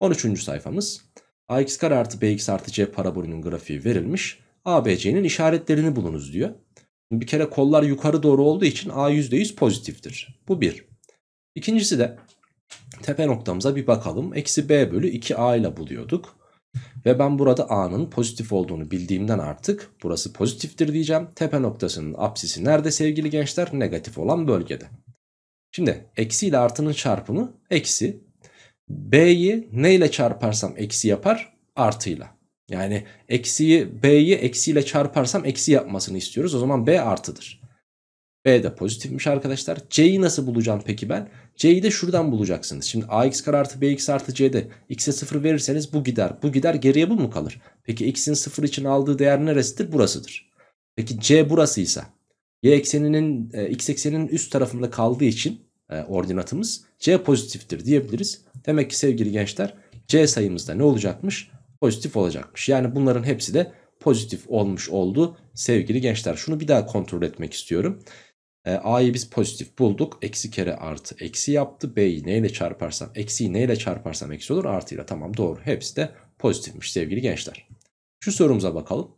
13. sayfamız ax kare artı bx artı c parabolünün grafiği verilmiş. ABC'nin işaretlerini bulunuz diyor. Bir kere kollar yukarı doğru olduğu için A %100 pozitiftir. Bu bir. İkincisi de tepe noktamıza bir bakalım. Eksi B bölü 2A ile buluyorduk. Ve ben burada A'nın pozitif olduğunu bildiğimden artık burası pozitiftir diyeceğim. Tepe noktasının apsisi nerede sevgili gençler? Negatif olan bölgede. Şimdi eksi ile artının çarpımı eksi B'yi neyle çarparsam eksi yapar? Artıyla. Yani eksiyi B'yi eksiyle çarparsam eksi yapmasını istiyoruz. O zaman B artıdır. B de pozitifmiş arkadaşlar. C'yi nasıl bulacağım peki ben? C'yi de şuradan bulacaksınız. Şimdi ax kare artı bx artı c'de x'e 0 verirseniz bu gider. Bu gider geriye bu mu kalır? Peki x'in 0 için aldığı değer neresidir? Burasıdır. Peki c burasıysa y ekseninin e, x ekseninin üst tarafında kaldığı için e, ordinatımız c pozitiftir diyebiliriz. Demek ki sevgili gençler C sayımızda ne olacakmış? Pozitif olacakmış. Yani bunların hepsi de pozitif olmuş oldu sevgili gençler. Şunu bir daha kontrol etmek istiyorum. E, A'yı biz pozitif bulduk. Eksi kere artı eksi yaptı. B'yi neyle çarparsam eksiyi neyle çarparsam eksi olur. Artıyla tamam doğru. Hepsi de pozitifmiş sevgili gençler. Şu sorumuza bakalım.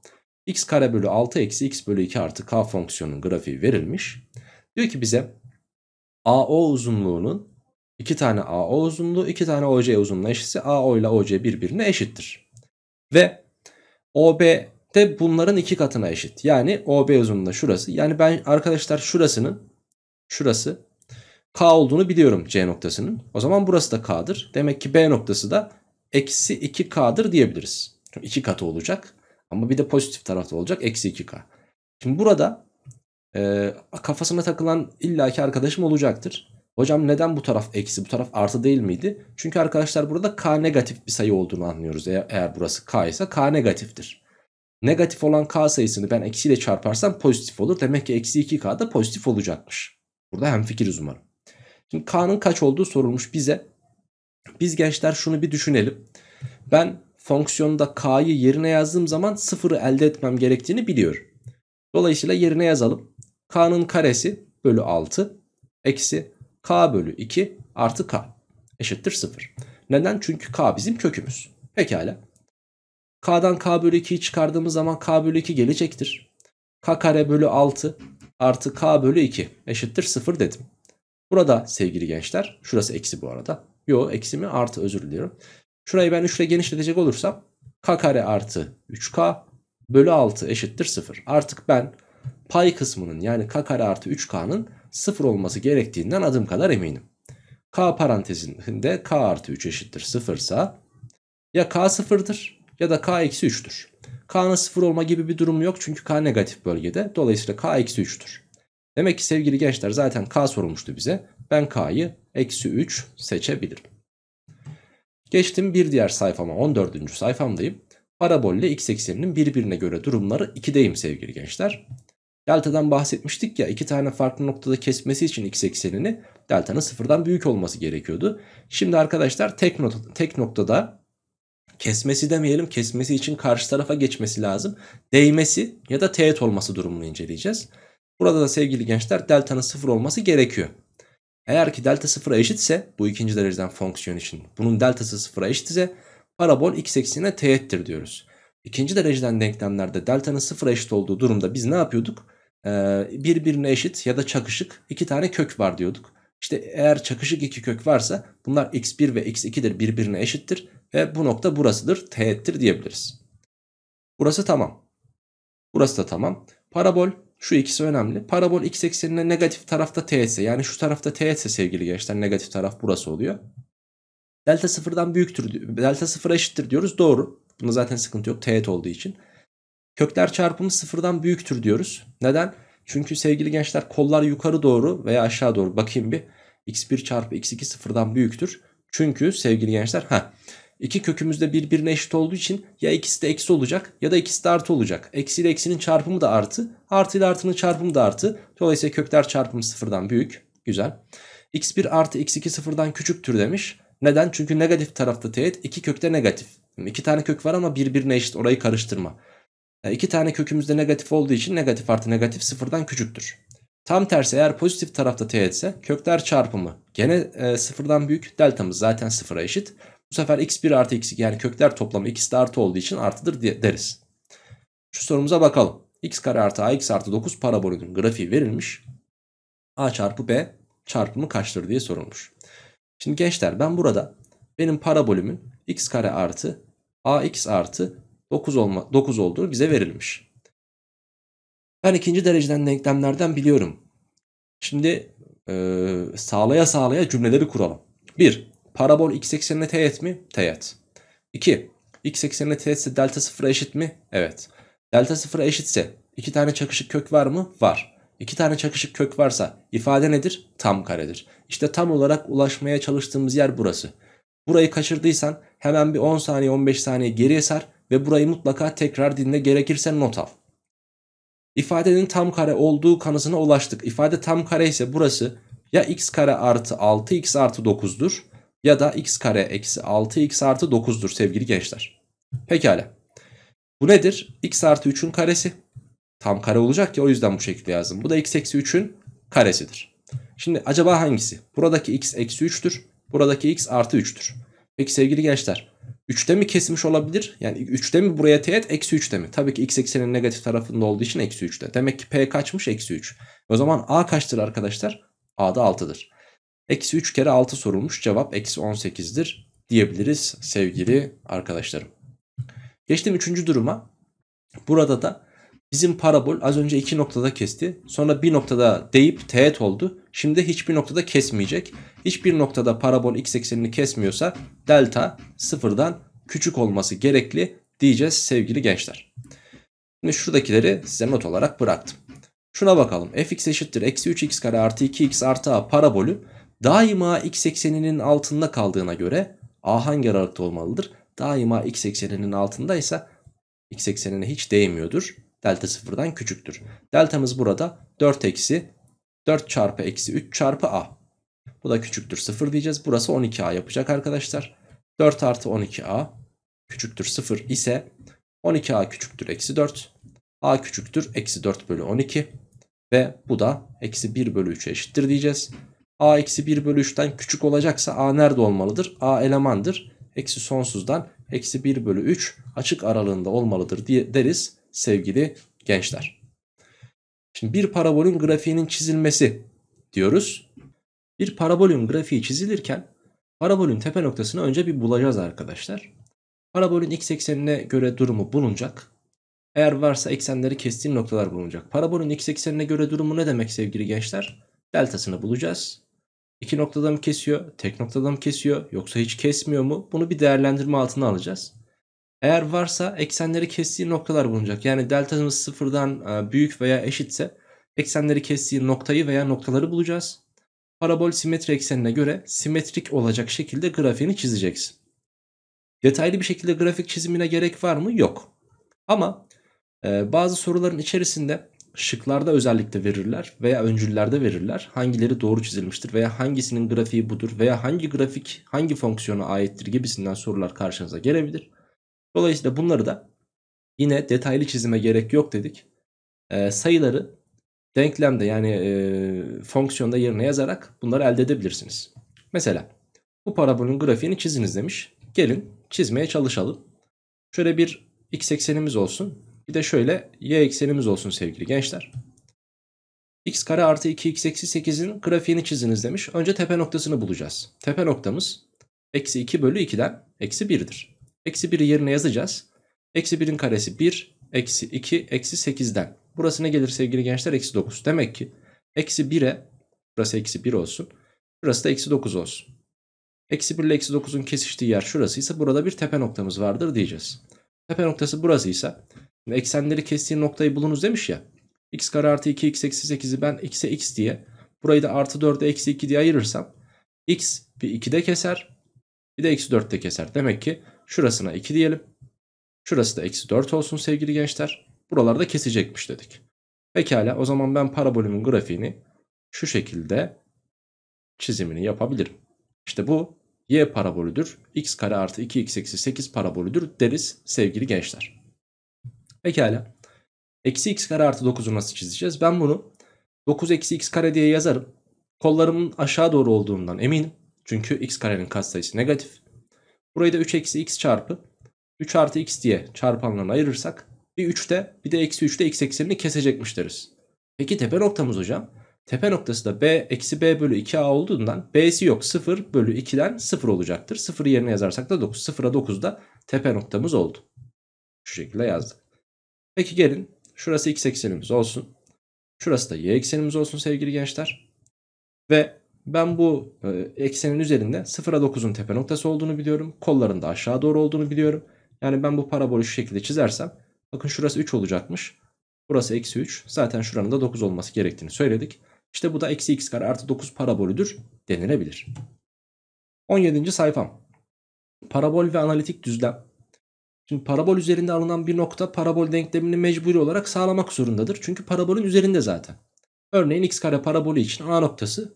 x kare bölü 6 eksi x bölü 2 artı k fonksiyonunun grafiği verilmiş. Diyor ki bize AO uzunluğunun 2 tane AO uzunluğu, 2 tane OC uzunluğu eşitse AO ile OC birbirine eşittir. Ve OB de bunların iki katına eşit. Yani OB uzunluğunda şurası. Yani ben arkadaşlar şurasının şurası K olduğunu biliyorum C noktasının. O zaman burası da K'dır. Demek ki B noktası da eksi 2K'dır diyebiliriz. Çünkü 2 katı olacak. Ama bir de pozitif tarafta olacak. Eksi 2K. Şimdi burada e, kafasına takılan illaki arkadaşım olacaktır. Hocam neden bu taraf eksi bu taraf artı değil miydi? Çünkü arkadaşlar burada k negatif bir sayı olduğunu anlıyoruz. Eğer, eğer burası k ise k negatiftir. Negatif olan k sayısını ben eksiyle çarparsam pozitif olur. Demek ki eksi 2k da pozitif olacakmış. Burada hemfikiriz umarım. Şimdi k'nın kaç olduğu sorulmuş bize. Biz gençler şunu bir düşünelim. Ben fonksiyonda k'yı yerine yazdığım zaman sıfırı elde etmem gerektiğini biliyorum. Dolayısıyla yerine yazalım. k'nın karesi bölü 6 eksi k bölü 2 artı k eşittir 0. Neden? Çünkü k bizim kökümüz. Pekala. k'dan k bölü 2'yi çıkardığımız zaman k bölü 2 gelecektir. k kare bölü 6 artı k bölü 2 eşittir 0 dedim. Burada sevgili gençler şurası eksi bu arada. Yo eksi mi artı özür diliyorum. Şurayı ben 3 ile genişletecek olursam k kare artı 3k bölü 6 eşittir 0. Artık ben pay kısmının yani k kare artı 3k'nın sıfır olması gerektiğinden adım kadar eminim. K parantezinde K artı 3 eşittir 0 ise ya K sıfırdır ya da K eksi 3'tür. K'nın sıfır olma gibi bir durum yok çünkü K negatif bölgede. Dolayısıyla K eksi 3'tür. Demek ki sevgili gençler zaten K sorulmuştu bize. Ben K'yı eksi 3 seçebilirim. Geçtim bir diğer sayfama 14. sayfamdayım. Parabolle x ekseninin birbirine göre durumları 2'deyim sevgili gençler. Delta'dan bahsetmiştik ya iki tane farklı noktada kesmesi için x eksenini delta'nın sıfırdan büyük olması gerekiyordu. Şimdi arkadaşlar tek, not tek noktada kesmesi demeyelim kesmesi için karşı tarafa geçmesi lazım. Değmesi ya da teğet olması durumunu inceleyeceğiz. Burada da sevgili gençler delta'nın sıfır olması gerekiyor. Eğer ki delta sıfıra eşitse bu ikinci dereceden fonksiyon için bunun deltası sıfıra eşitse parabol x eksenine teğettir diyoruz. İkinci dereceden denklemlerde delta'nın sıfıra eşit olduğu durumda biz ne yapıyorduk? Ee, birbirine eşit ya da çakışık iki tane kök var diyorduk. İşte eğer çakışık iki kök varsa bunlar x1 ve x2'dir birbirine eşittir ve bu nokta burasıdır teğettir diyebiliriz. Burası tamam. Burası da tamam. Parabol şu ikisi önemli. Parabol x eksenine negatif tarafta teğetse yani şu tarafta teğetse sevgili gençler negatif taraf burası oluyor. Delta sıfırdan büyüktür. Delta sıfıra eşittir diyoruz doğru. Bunda zaten sıkıntı yok teğet olduğu için. Kökler çarpımı sıfırdan büyüktür diyoruz. Neden? Çünkü sevgili gençler kollar yukarı doğru veya aşağı doğru bakayım bir. x1 çarpı x2 sıfırdan büyüktür. Çünkü sevgili gençler ha iki kökümüz de birbirine eşit olduğu için ya ikisi de eksi olacak ya da ikisi de artı olacak. Eksi ile eksinin çarpımı da artı. Artı ile artının çarpımı da artı. Dolayısıyla kökler çarpımı sıfırdan büyük. Güzel. x1 artı x2 sıfırdan küçüktür demiş. Neden? Çünkü negatif tarafta teğet iki kökte negatif. İki tane kök var ama birbirine eşit orayı karıştırma. E, iki tane kökümüzde negatif olduğu için negatif artı negatif sıfırdan küçüktür. Tam tersi eğer pozitif tarafta teğetse kökler çarpımı gene e, sıfırdan büyük deltamız zaten sıfıra eşit. Bu sefer x1 artı x2 yani kökler toplamı ikisi de artı olduğu için artıdır deriz. Şu sorumuza bakalım. x kare artı ax artı 9 parabolünün grafiği verilmiş. a çarpı b çarpımı kaçtır diye sorulmuş. Şimdi gençler ben burada benim parabolümün x kare artı ax artı 9, olma, 9 olduğu bize verilmiş. Ben ikinci dereceden denklemlerden biliyorum. Şimdi e, sağlaya sağlaya cümleleri kuralım. 1. Parabol x eksenine teğet mi? Teğet. 2. x eksenine teğetse delta sıfıra eşit mi? Evet. Delta sıfıra eşitse iki tane çakışık kök var mı? Var. İki tane çakışık kök varsa ifade nedir? Tam karedir. İşte tam olarak ulaşmaya çalıştığımız yer burası. Burayı kaçırdıysan hemen bir 10 saniye 15 saniye geriye sar ve burayı mutlaka tekrar dinle gerekirse not al. İfadenin tam kare olduğu kanısına ulaştık. İfade tam kare ise burası ya x kare artı 6x artı 9'dur ya da x kare eksi 6x artı 9'dur sevgili gençler. Pekala. Bu nedir? x artı 3'ün karesi. Tam kare olacak ya o yüzden bu şekilde yazdım. Bu da x eksi 3'ün karesidir. Şimdi acaba hangisi? Buradaki x eksi 3'tür. Buradaki x artı 3'tür. Peki sevgili gençler 3'te mi kesmiş olabilir? Yani 3'te mi buraya teğet eksi 3'te mi? Tabii ki x eksenin negatif tarafında olduğu için eksi 3'te. Demek ki p kaçmış? Eksi 3. O zaman a kaçtır arkadaşlar? a da 6'dır. Eksi 3 kere 6 sorulmuş. Cevap eksi 18'dir diyebiliriz sevgili arkadaşlarım. Geçtim 3. duruma. Burada da Bizim parabol az önce iki noktada kesti. Sonra bir noktada deyip teğet oldu. Şimdi hiçbir noktada kesmeyecek. Hiçbir noktada parabol x eksenini kesmiyorsa delta sıfırdan küçük olması gerekli diyeceğiz sevgili gençler. Şimdi şuradakileri size not olarak bıraktım. Şuna bakalım. fx eşittir. Eksi 3x kare artı 2x artı a parabolü daima x ekseninin altında kaldığına göre a hangi aralıkta olmalıdır? Daima x ekseninin altındaysa x eksenine hiç değmiyordur delta sıfırdan küçüktür. Deltamız burada 4 eksi 4 çarpı eksi 3 çarpı a. Bu da küçüktür 0 diyeceğiz. Burası 12a yapacak arkadaşlar. 4 artı 12a küçüktür 0 ise 12a küçüktür eksi 4. a küçüktür eksi 4 bölü 12. Ve bu da eksi 1 bölü 3'e eşittir diyeceğiz. a eksi 1 bölü 3'ten küçük olacaksa a nerede olmalıdır? a elemandır. Eksi sonsuzdan eksi 1 bölü 3 açık aralığında olmalıdır diye deriz sevgili gençler. Şimdi bir parabolün grafiğinin çizilmesi diyoruz. Bir parabolün grafiği çizilirken parabolün tepe noktasını önce bir bulacağız arkadaşlar. Parabolün x eksenine göre durumu bulunacak. Eğer varsa eksenleri kestiği noktalar bulunacak. Parabolün x eksenine göre durumu ne demek sevgili gençler? Deltasını bulacağız. İki noktada mı kesiyor? Tek noktada mı kesiyor? Yoksa hiç kesmiyor mu? Bunu bir değerlendirme altına alacağız. Eğer varsa eksenleri kestiği noktalar bulunacak. Yani delta sıfırdan e, büyük veya eşitse eksenleri kestiği noktayı veya noktaları bulacağız. Parabol simetri eksenine göre simetrik olacak şekilde grafiğini çizeceksin. Detaylı bir şekilde grafik çizimine gerek var mı? Yok. Ama e, bazı soruların içerisinde şıklarda özellikle verirler veya öncüllerde verirler. Hangileri doğru çizilmiştir veya hangisinin grafiği budur veya hangi grafik hangi fonksiyona aittir gibisinden sorular karşınıza gelebilir. Dolayısıyla bunları da yine detaylı çizime gerek yok dedik. E, sayıları denklemde yani e, fonksiyonda yerine yazarak bunları elde edebilirsiniz. Mesela bu parabolün grafiğini çiziniz demiş. Gelin çizmeye çalışalım. Şöyle bir x eksenimiz olsun. Bir de şöyle y eksenimiz olsun sevgili gençler. x kare artı 2x eksi 8'in grafiğini çiziniz demiş. Önce tepe noktasını bulacağız. Tepe noktamız eksi 2 bölü 2'den eksi 1'dir. Eksi 1'i yerine yazacağız. Eksi 1'in karesi 1, eksi 2, eksi 8'den. Burası ne gelir sevgili gençler? Eksi 9. Demek ki eksi 1'e, burası eksi 1 olsun. Burası da eksi 9 olsun. Eksi 1 ile eksi 9'un kesiştiği yer şurasıysa burada bir tepe noktamız vardır diyeceğiz. Tepe noktası burasıysa eksenleri kestiği noktayı bulunuz demiş ya. x kare artı 2 x eksi 8'i ben x'e x diye burayı da artı 4'e eksi 2 diye ayırırsam x bir 2'de keser bir de eksi 4'te keser. Demek ki Şurasına 2 diyelim. Şurası da eksi 4 olsun sevgili gençler. Buralarda kesecekmiş dedik. Pekala o zaman ben parabolümün grafiğini şu şekilde çizimini yapabilirim. İşte bu y parabolüdür. x kare artı 2x eksi 8 parabolüdür deriz sevgili gençler. Pekala. Eksi x kare artı 9'u nasıl çizeceğiz? Ben bunu 9 eksi x kare diye yazarım. Kollarımın aşağı doğru olduğundan eminim. Çünkü x karenin katsayısı negatif. Burayı da 3 eksi x çarpı 3 artı x diye çarpanlarını ayırırsak bir 3'te bir de eksi 3'te x eksenini kesecekmiş deriz. Peki tepe noktamız hocam. Tepe noktası da b eksi b bölü 2a olduğundan b'si yok 0 bölü 2'den 0 olacaktır. 0 yerine yazarsak da 9. 0'a 9 da tepe noktamız oldu. Şu şekilde yazdık. Peki gelin şurası x eksenimiz olsun. Şurası da y eksenimiz olsun sevgili gençler. Ve ben bu e, eksenin üzerinde 0'a 9'un tepe noktası olduğunu biliyorum. Kolların da aşağı doğru olduğunu biliyorum. Yani ben bu parabolü şu şekilde çizersem bakın şurası 3 olacakmış. Burası eksi 3. Zaten şuranın da 9 olması gerektiğini söyledik. İşte bu da eksi x kare artı 9 parabolüdür denilebilir. 17. sayfam. Parabol ve analitik düzlem. Şimdi parabol üzerinde alınan bir nokta parabol denklemini mecburi olarak sağlamak zorundadır. Çünkü parabolün üzerinde zaten. Örneğin x kare parabolü için a noktası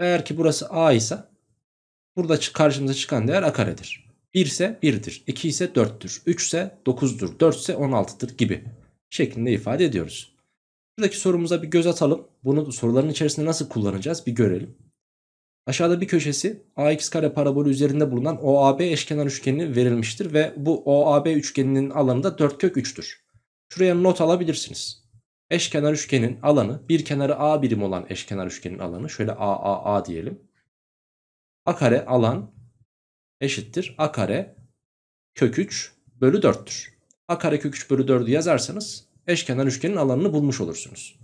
eğer ki burası A ise burada karşımıza çıkan değer A karedir. 1 ise 1'dir. 2 ise 4'tür. 3 ise 9'dur. 4 ise 16'dır gibi şeklinde ifade ediyoruz. Buradaki sorumuza bir göz atalım. Bunu soruların içerisinde nasıl kullanacağız bir görelim. Aşağıda bir köşesi AX kare parabolü üzerinde bulunan OAB eşkenar üçgeni verilmiştir ve bu OAB üçgeninin alanı da 4 kök 3'tür. Şuraya not alabilirsiniz. Eşkenar üçgenin alanı bir kenarı A birim olan eşkenar üçgenin alanı şöyle a a a diyelim. A kare alan eşittir A kare kök 3 bölü 4'tür. A kare kök 3 bölü 4'ü yazarsanız eşkenar üçgenin alanını bulmuş olursunuz.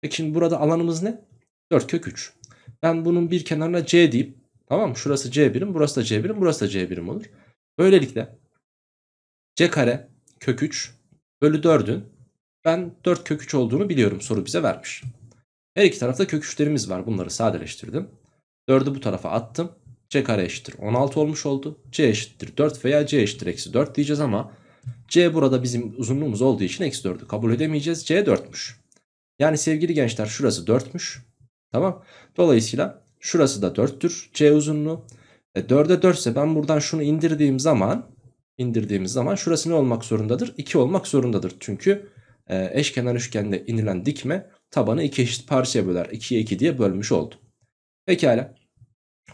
Peki şimdi burada alanımız ne? 4 kök 3. Ben bunun bir kenarına C deyip tamam mı? Şurası C birim, burası da C birim, burası da C birim olur. Böylelikle C kare kök 3 bölü 4'ün ben 4 kök 3 olduğunu biliyorum soru bize vermiş. Her iki tarafta kök 3'lerimiz var. Bunları sadeleştirdim. 4'ü bu tarafa attım. C kare eşittir 16 olmuş oldu. C eşittir 4 veya C eşittir eksi 4 diyeceğiz ama C burada bizim uzunluğumuz olduğu için eksi 4'ü kabul edemeyeceğiz. C 4'müş. Yani sevgili gençler şurası 4'müş. Tamam. Dolayısıyla şurası da 4'tür. C uzunluğu. E 4'e 4 ise ben buradan şunu indirdiğim zaman indirdiğimiz zaman şurası ne olmak zorundadır? 2 olmak zorundadır. Çünkü ee, eşkenar üçgende inilen dikme tabanı iki eşit parçaya böler. 2'ye 2 diye bölmüş oldu. Pekala.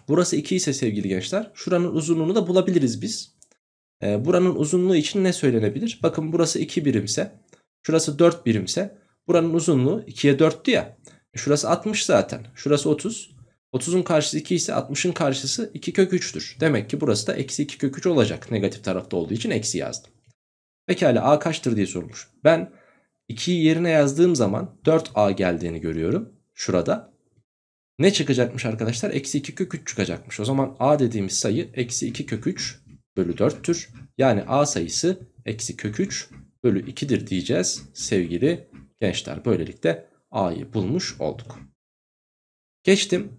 Burası 2 ise sevgili gençler şuranın uzunluğunu da bulabiliriz biz. E, buranın uzunluğu için ne söylenebilir? Bakın burası 2 birimse şurası 4 birimse buranın uzunluğu 2'ye 4'tü ya. E, şurası 60 zaten. Şurası 30. 30'un karşısı 2 ise 60'ın karşısı 2 kök 3'tür. Demek ki burası da eksi 2 kök 3 olacak. Negatif tarafta olduğu için eksi yazdım. Pekala a kaçtır diye sormuş. Ben 2'yi yerine yazdığım zaman 4a geldiğini görüyorum şurada. Ne çıkacakmış arkadaşlar? Eksi 2 kök 3 çıkacakmış. O zaman a dediğimiz sayı eksi 2 kök 3 bölü 4'tür. Yani a sayısı eksi kök 3 bölü 2'dir diyeceğiz sevgili gençler. Böylelikle a'yı bulmuş olduk. Geçtim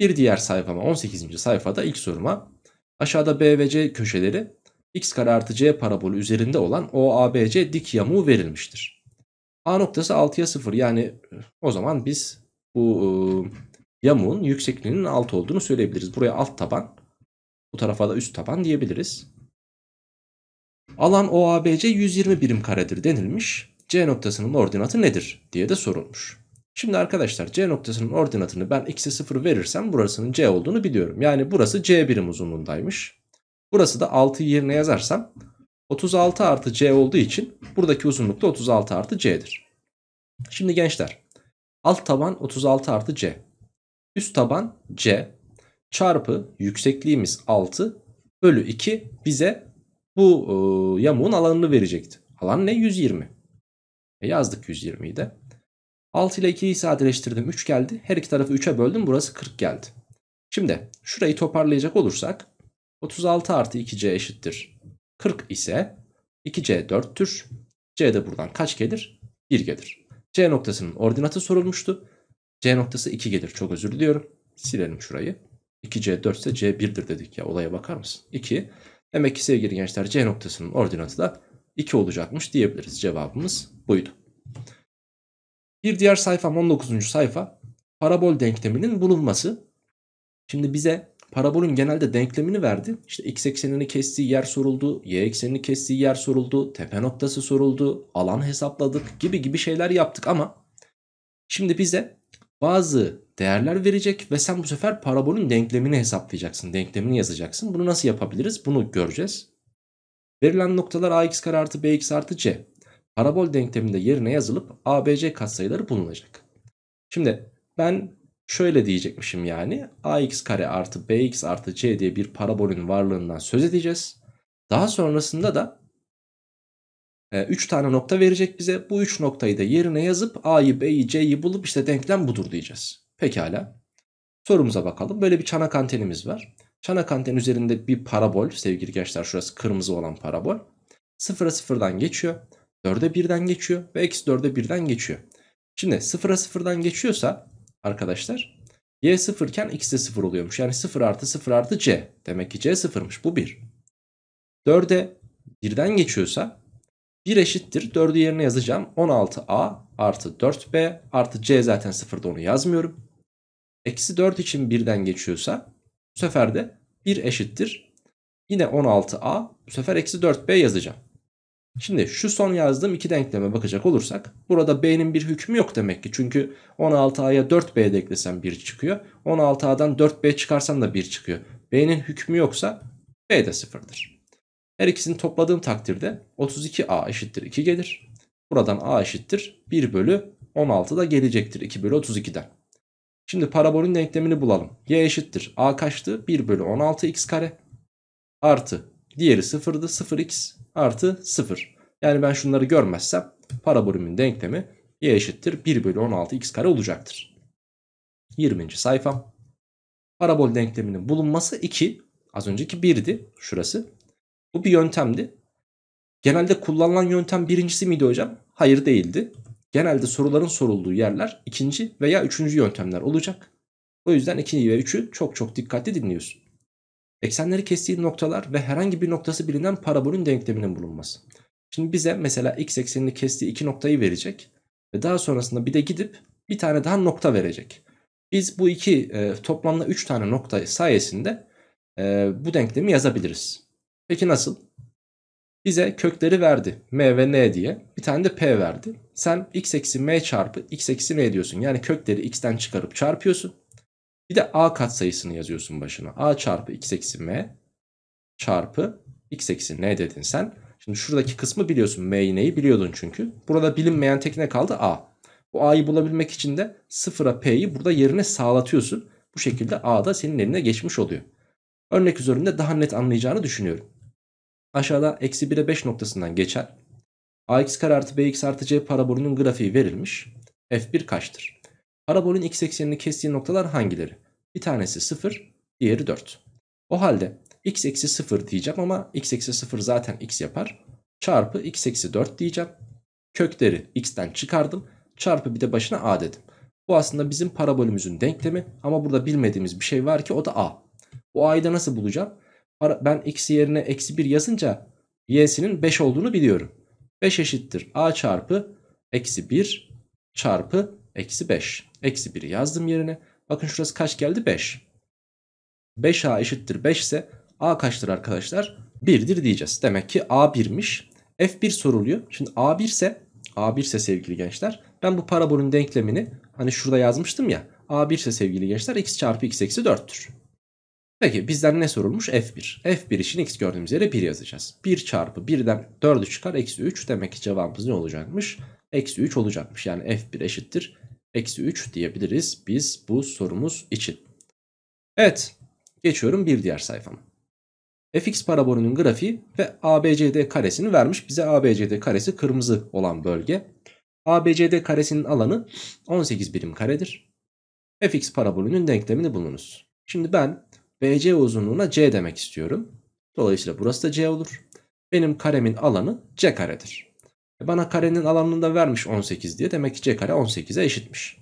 bir diğer sayfama 18. sayfada ilk soruma aşağıda B ve C köşeleri x kare artı c parabolü üzerinde olan OABC dik yamuğu verilmiştir. A noktası 6'ya 0 yani e, o zaman biz bu e, yamuğun yüksekliğinin 6 olduğunu söyleyebiliriz. Buraya alt taban bu tarafa da üst taban diyebiliriz. Alan OABC 120 birim karedir denilmiş. C noktasının ordinatı nedir diye de sorulmuş. Şimdi arkadaşlar C noktasının ordinatını ben x'e 0 verirsem burasının C olduğunu biliyorum. Yani burası C birim uzunluğundaymış. Burası da 6'yı yerine yazarsam 36 artı C olduğu için buradaki uzunluk da 36 artı C'dir. Şimdi gençler alt taban 36 artı C. Üst taban C çarpı yüksekliğimiz 6 bölü 2 bize bu e, yamuğun alanını verecekti. Alan ne? 120. E yazdık 120'yi de. 6 ile 2'yi sadeleştirdim 3 geldi. Her iki tarafı 3'e böldüm burası 40 geldi. Şimdi şurayı toparlayacak olursak 36 artı 2C eşittir 40 ise 2C 4'tür. C de buradan kaç gelir? 1 gelir. C noktasının ordinatı sorulmuştu. C noktası 2 gelir. Çok özür diliyorum. Silelim şurayı. 2C 4 ise C 1'dir dedik ya. Olaya bakar mısın? 2. Demek ki sevgili gençler C noktasının ordinatı da 2 olacakmış diyebiliriz. Cevabımız buydu. Bir diğer sayfam 19. sayfa parabol denkleminin bulunması. Şimdi bize Parabolün genelde denklemini verdi. İşte x eksenini kestiği yer soruldu, y eksenini kestiği yer soruldu, tepe noktası soruldu, alan hesapladık gibi gibi şeyler yaptık ama şimdi bize bazı değerler verecek ve sen bu sefer parabolün denklemini hesaplayacaksın, denklemini yazacaksın. Bunu nasıl yapabiliriz? Bunu göreceğiz. Verilen noktalar ax kare artı bx artı c. Parabol denkleminde yerine yazılıp abc katsayıları bulunacak. Şimdi ben Şöyle diyecekmişim yani ax kare artı bx artı c diye bir parabolün varlığından söz edeceğiz. Daha sonrasında da 3 e, tane nokta verecek bize. Bu 3 noktayı da yerine yazıp a'yı b'yi c'yi bulup işte denklem budur diyeceğiz. Pekala. Sorumuza bakalım. Böyle bir çanak antenimiz var. Çanak anten üzerinde bir parabol sevgili gençler şurası kırmızı olan parabol. 0'a 0'dan geçiyor. 4'e 1'den geçiyor ve eksi 4'e 1'den geçiyor. Şimdi 0'a 0'dan geçiyorsa arkadaşlar. Y 0 iken x de 0 oluyormuş. Yani 0 artı 0 artı c. Demek ki c 0'mış. Bu 1. 4'e 1'den geçiyorsa 1 eşittir. 4'ü yerine yazacağım. 16a artı 4b artı c zaten 0'da onu yazmıyorum. Eksi 4 için 1'den geçiyorsa bu sefer de 1 eşittir. Yine 16a bu sefer eksi 4b yazacağım. Şimdi şu son yazdığım iki denkleme bakacak olursak burada b'nin bir hükmü yok demek ki. Çünkü 16a'ya 4b de eklesem 1 çıkıyor. 16a'dan 4b çıkarsam da 1 çıkıyor. b'nin hükmü yoksa b de sıfırdır. Her ikisini topladığım takdirde 32a eşittir 2 gelir. Buradan a eşittir 1 bölü 16 da gelecektir 2 bölü 32'den. Şimdi parabolün denklemini bulalım. y eşittir a kaçtı? 1 bölü 16x kare artı diğeri sıfırdı 0x artı 0. Yani ben şunları görmezsem parabolümün denklemi y eşittir 1 bölü 16 x kare olacaktır. 20. sayfam. Parabol denkleminin bulunması 2. Az önceki 1'di şurası. Bu bir yöntemdi. Genelde kullanılan yöntem birincisi miydi hocam? Hayır değildi. Genelde soruların sorulduğu yerler ikinci veya üçüncü yöntemler olacak. O yüzden ikinci ve üçü çok çok dikkatli dinliyorsun. Eksenleri kestiği noktalar ve herhangi bir noktası bilinen parabolün denkleminin bulunması. Şimdi bize mesela x eksenini kestiği iki noktayı verecek ve daha sonrasında bir de gidip bir tane daha nokta verecek. Biz bu iki e, toplamda 3 tane nokta sayesinde e, bu denklemi yazabiliriz. Peki nasıl? Bize kökleri verdi m ve n diye bir tane de p verdi. Sen x eksi m çarpı x eksi n diyorsun yani kökleri x'ten çıkarıp çarpıyorsun. Bir de a katsayısını yazıyorsun başına. a çarpı x eksi m çarpı x eksi n dedin sen. Şimdi şuradaki kısmı biliyorsun. m'yi neyi biliyordun çünkü. Burada bilinmeyen tek ne kaldı? a. Bu a'yı bulabilmek için de sıfıra p'yi burada yerine sağlatıyorsun. Bu şekilde a da senin eline geçmiş oluyor. Örnek üzerinde daha net anlayacağını düşünüyorum. Aşağıda eksi 1'e 5 noktasından geçer. ax kare artı bx artı c parabolünün grafiği verilmiş. f1 kaçtır? Parabolün x eksenini kestiği noktalar hangileri? Bir tanesi 0, diğeri 4. O halde x eksi 0 diyeceğim ama x eksi 0 zaten x yapar. Çarpı x eksi 4 diyeceğim. Kökleri x'ten çıkardım. Çarpı bir de başına a dedim. Bu aslında bizim parabolümüzün denklemi ama burada bilmediğimiz bir şey var ki o da a. Bu a'yı da nasıl bulacağım? Ben x yerine eksi 1 yazınca y'sinin 5 olduğunu biliyorum. 5 eşittir a çarpı eksi 1 çarpı Eksi 5. Eksi 1'i yazdım yerine. Bakın şurası kaç geldi? 5. 5a eşittir 5 ise a kaçtır arkadaşlar? 1'dir diyeceğiz. Demek ki a 1'miş. F1 soruluyor. Şimdi a 1 ise a1 ise sevgili gençler ben bu parabolün denklemini hani şurada yazmıştım ya a1 ise sevgili gençler x çarpı x eksi 4'tür. Peki bizden ne sorulmuş? F1. F1 için x gördüğümüz yere 1 yazacağız. 1 çarpı 1'den 4'ü çıkar eksi 3 demek ki cevabımız ne olacakmış? Eksi 3 olacakmış yani F1 eşittir eksi 3 diyebiliriz biz bu sorumuz için. Evet geçiyorum bir diğer sayfama. fx parabolünün grafiği ve abcd karesini vermiş. Bize abcd karesi kırmızı olan bölge. abcd karesinin alanı 18 birim karedir. fx parabolünün denklemini bulunuz. Şimdi ben bc uzunluğuna c demek istiyorum. Dolayısıyla burası da c olur. Benim karemin alanı c karedir. Bana karenin alanını da vermiş 18 diye. Demek ki c kare 18'e eşitmiş.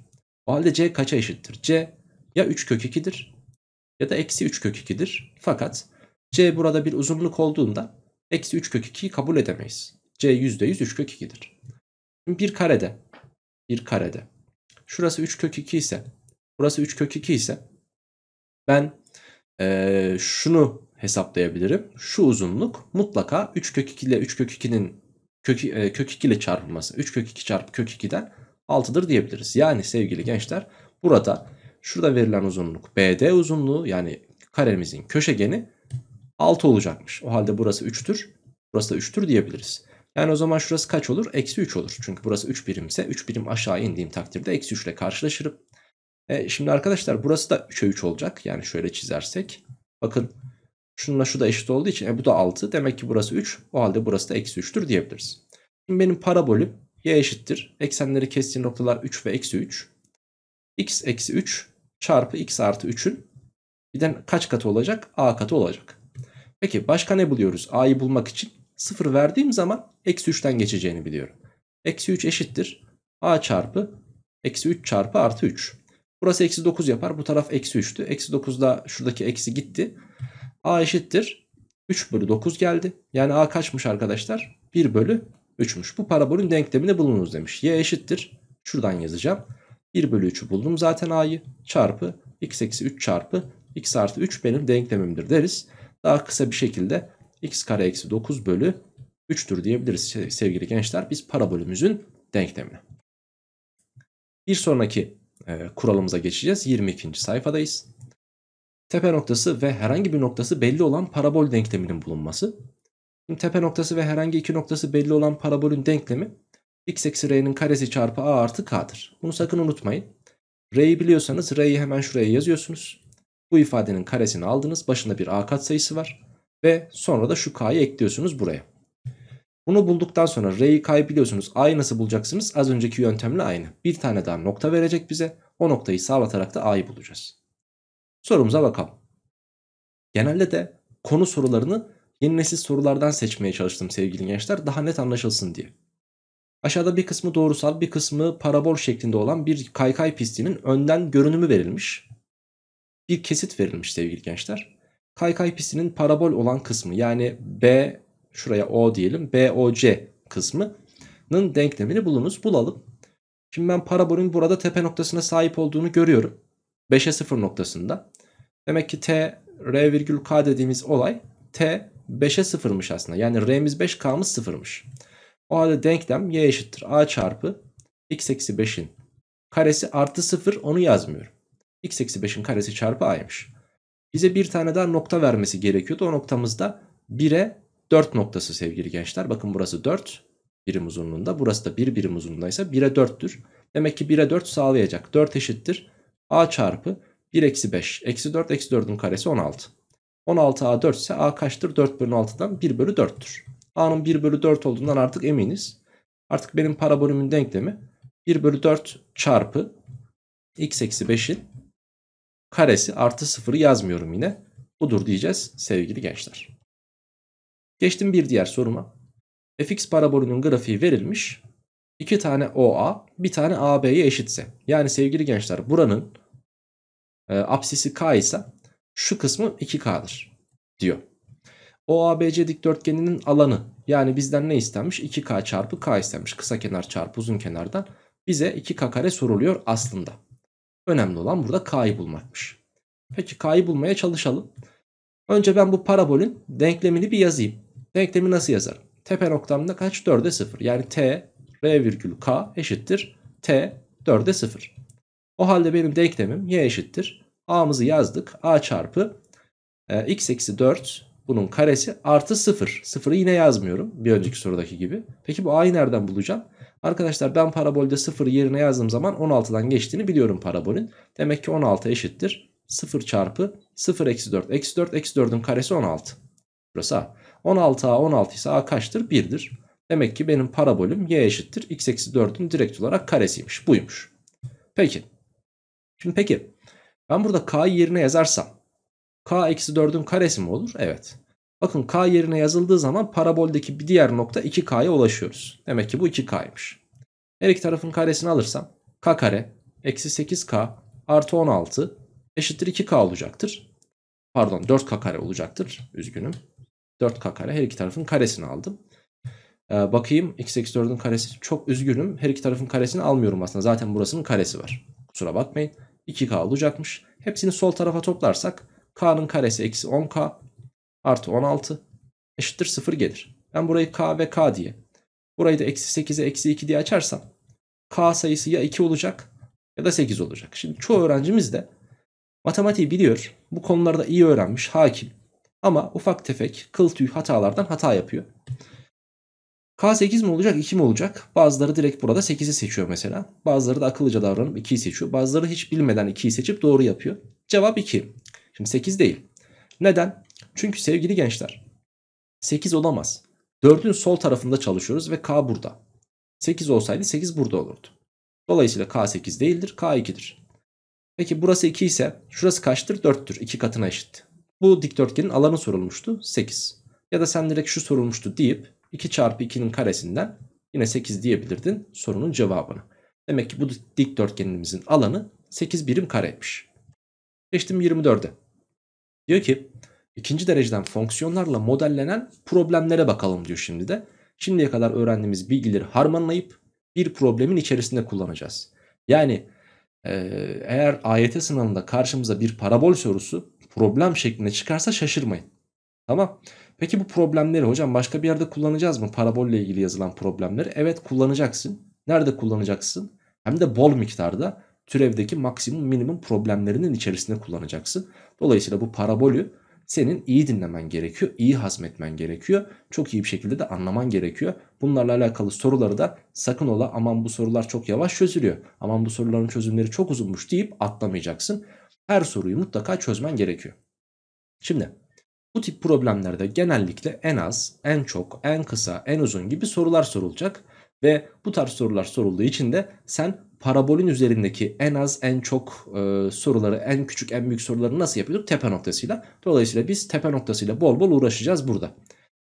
O halde c kaça eşittir? c ya 3 kök 2'dir ya da eksi 3 kök 2'dir. Fakat c burada bir uzunluk olduğunda eksi 3 kök 2'yi kabul edemeyiz. c %100 3 kök 2'dir. bir karede bir karede şurası 3 kök 2 ise burası 3 kök 2 ise ben ee, şunu hesaplayabilirim. Şu uzunluk mutlaka 3 kök 2 ile 3 kök 2'nin kök, e, kök 2 ile çarpılması 3 kök 2 çarpı kök 2'den 6'dır diyebiliriz. Yani sevgili gençler burada şurada verilen uzunluk BD uzunluğu yani karemizin köşegeni 6 olacakmış. O halde burası 3'tür. Burası da 3'tür diyebiliriz. Yani o zaman şurası kaç olur? Eksi 3 olur. Çünkü burası 3 birimse 3 birim aşağı indiğim takdirde eksi 3 ile karşılaşırım. E, şimdi arkadaşlar burası da 3'e 3 olacak. Yani şöyle çizersek. Bakın Şununla şu da eşit olduğu için e, bu da 6. Demek ki burası 3. O halde burası da eksi 3'tür diyebiliriz. Şimdi benim parabolüm y eşittir. Eksenleri kestiği noktalar 3 ve eksi 3. x eksi 3 çarpı x artı 3'ün birden kaç katı olacak? a katı olacak. Peki başka ne buluyoruz? a'yı bulmak için 0 verdiğim zaman eksi 3'ten geçeceğini biliyorum. Eksi 3 eşittir. a çarpı eksi 3 çarpı artı 3. Burası eksi 9 yapar. Bu taraf eksi 3'tü. Eksi 9'da şuradaki eksi gitti. A eşittir 3 bölü 9 geldi. Yani A kaçmış arkadaşlar? 1 bölü 3'müş. Bu parabolün denklemini bulunuz demiş. Y eşittir. Şuradan yazacağım. 1 bölü 3'ü buldum zaten A'yı. Çarpı x eksi 3 çarpı x artı 3 benim denklemimdir deriz. Daha kısa bir şekilde x kare eksi 9 bölü 3'tür diyebiliriz sevgili gençler. Biz parabolümüzün denklemini. Bir sonraki e, kuralımıza geçeceğiz. 22. sayfadayız tepe noktası ve herhangi bir noktası belli olan parabol denkleminin bulunması. Şimdi tepe noktası ve herhangi iki noktası belli olan parabolün denklemi x eksi r'nin karesi çarpı a artı k'dır. Bunu sakın unutmayın. R'yi biliyorsanız r'yi hemen şuraya yazıyorsunuz. Bu ifadenin karesini aldınız. Başında bir a katsayısı var. Ve sonra da şu k'yı ekliyorsunuz buraya. Bunu bulduktan sonra r'yi k'yı biliyorsunuz. a'yı nasıl bulacaksınız? Az önceki yöntemle aynı. Bir tane daha nokta verecek bize. O noktayı sağlatarak da a'yı bulacağız. Sorumuza bakalım. Genelde de konu sorularını yeni nesil sorulardan seçmeye çalıştım sevgili gençler daha net anlaşılsın diye. Aşağıda bir kısmı doğrusal bir kısmı parabol şeklinde olan bir kaykay pistinin önden görünümü verilmiş. Bir kesit verilmiş sevgili gençler. Kaykay pistinin parabol olan kısmı yani B şuraya O diyelim BOC kısmının denklemini bulunuz bulalım. Şimdi ben parabolün burada tepe noktasına sahip olduğunu görüyorum. 5'e 0 noktasında. Demek ki t r virgül k dediğimiz olay t 5'e 0'mış aslında. Yani r'miz 5 k'mız 0'mış. O halde denklem y eşittir a çarpı x eksi 5'in karesi artı 0 onu yazmıyorum. x eksi 5'in karesi çarpı a'ymış. Bize bir tane daha nokta vermesi gerekiyordu. O noktamız noktamızda 1'e 4 noktası sevgili gençler. Bakın burası 4 birim uzunluğunda. Burası da 1 birim uzunluğundaysa 1'e 4'tür. Demek ki 1'e 4 sağlayacak. 4 eşittir a çarpı 1 eksi 5. Eksi 4 eksi 4'ün karesi 16. 16a 4 ise a kaçtır? 4 bölü 6'dan 1 bölü 4'tür. a'nın 1 bölü 4 olduğundan artık eminiz. Artık benim parabolümün denklemi 1 bölü 4 çarpı x eksi 5'in karesi artı 0'ı yazmıyorum yine. Budur diyeceğiz sevgili gençler. Geçtim bir diğer soruma. fx parabolünün grafiği verilmiş. 2 tane OA bir tane AB'ye eşitse. Yani sevgili gençler buranın e, ee, apsisi k ise şu kısmı 2k'dır diyor. OABC dikdörtgeninin alanı yani bizden ne istenmiş? 2k çarpı k istenmiş. Kısa kenar çarpı uzun kenardan bize 2k kare soruluyor aslında. Önemli olan burada k'yı bulmakmış. Peki k'yı bulmaya çalışalım. Önce ben bu parabolün denklemini bir yazayım. Denklemi nasıl yazarım? Tepe noktamda kaç? 4'e 0. Yani t r virgül k eşittir t 4'e 0. O halde benim denklemim y eşittir. A'mızı yazdık. A çarpı e, x eksi 4 bunun karesi artı 0. Sıfırı yine yazmıyorum bir önceki sorudaki gibi. Peki bu a'yı nereden bulacağım? Arkadaşlar ben parabolde 0 yerine yazdığım zaman 16'dan geçtiğini biliyorum parabolün. Demek ki 16 eşittir. 0 çarpı 0 eksi 4. Eksi 4 eksi 4'ün karesi 16. Burası a. 16 a 16 ise a kaçtır? 1'dir. Demek ki benim parabolüm y eşittir. x eksi 4'ün direkt olarak karesiymiş. Buymuş. Peki. Şimdi peki ben burada k yerine yazarsam k eksi 4'ün karesi mi olur? Evet. Bakın k yerine yazıldığı zaman paraboldeki bir diğer nokta 2k'ya ulaşıyoruz. Demek ki bu 2k'ymış. Her iki tarafın karesini alırsam k kare eksi 8k artı 16 eşittir 2k olacaktır. Pardon 4k kare olacaktır. Üzgünüm. 4k kare her iki tarafın karesini aldım. Ee, bakayım x eksi 4'ün karesi çok üzgünüm. Her iki tarafın karesini almıyorum aslında. Zaten burasının karesi var. Kusura bakmayın. 2K olacakmış. Hepsini sol tarafa toplarsak K'nın karesi eksi 10K artı 16 eşittir 0 gelir. Ben burayı K ve K diye burayı da eksi 8'e eksi 2 diye açarsam K sayısı ya 2 olacak ya da 8 olacak. Şimdi çoğu öğrencimiz de matematiği biliyor. Bu konularda iyi öğrenmiş, hakim. Ama ufak tefek kıl tüy hatalardan hata yapıyor. K8 mi olacak 2 mi olacak? Bazıları direkt burada 8'i seçiyor mesela. Bazıları da akıllıca davranıp 2'yi seçiyor. Bazıları hiç bilmeden 2'yi seçip doğru yapıyor. Cevap 2. Şimdi 8 değil. Neden? Çünkü sevgili gençler 8 olamaz. 4'ün sol tarafında çalışıyoruz ve K burada. 8 olsaydı 8 burada olurdu. Dolayısıyla K8 değildir K2'dir. Peki burası 2 ise şurası kaçtır? 4'tür. 2 katına eşit. Bu dikdörtgenin alanı sorulmuştu 8. Ya da sen direkt şu sorulmuştu deyip 2 çarpı 2'nin karesinden yine 8 diyebilirdin sorunun cevabını. Demek ki bu dikdörtgenimizin alanı 8 birim kareymiş. Geçtim 24'e. Diyor ki ikinci dereceden fonksiyonlarla modellenen problemlere bakalım diyor şimdi de. Şimdiye kadar öğrendiğimiz bilgileri harmanlayıp bir problemin içerisinde kullanacağız. Yani e, eğer AYT sınavında karşımıza bir parabol sorusu problem şeklinde çıkarsa şaşırmayın. Tamam. Peki bu problemleri hocam başka bir yerde kullanacağız mı? Parabolle ilgili yazılan problemleri. Evet kullanacaksın. Nerede kullanacaksın? Hem de bol miktarda türevdeki maksimum minimum problemlerinin içerisinde kullanacaksın. Dolayısıyla bu parabolü senin iyi dinlemen gerekiyor, iyi hazmetmen gerekiyor. Çok iyi bir şekilde de anlaman gerekiyor. Bunlarla alakalı soruları da sakın ola aman bu sorular çok yavaş çözülüyor. Aman bu soruların çözümleri çok uzunmuş deyip atlamayacaksın. Her soruyu mutlaka çözmen gerekiyor. Şimdi bu tip problemlerde genellikle en az, en çok, en kısa, en uzun gibi sorular sorulacak ve bu tarz sorular sorulduğu için de sen parabolün üzerindeki en az, en çok e, soruları, en küçük, en büyük soruları nasıl yapıyorduk? Tepe noktasıyla. Dolayısıyla biz tepe noktasıyla bol bol uğraşacağız burada.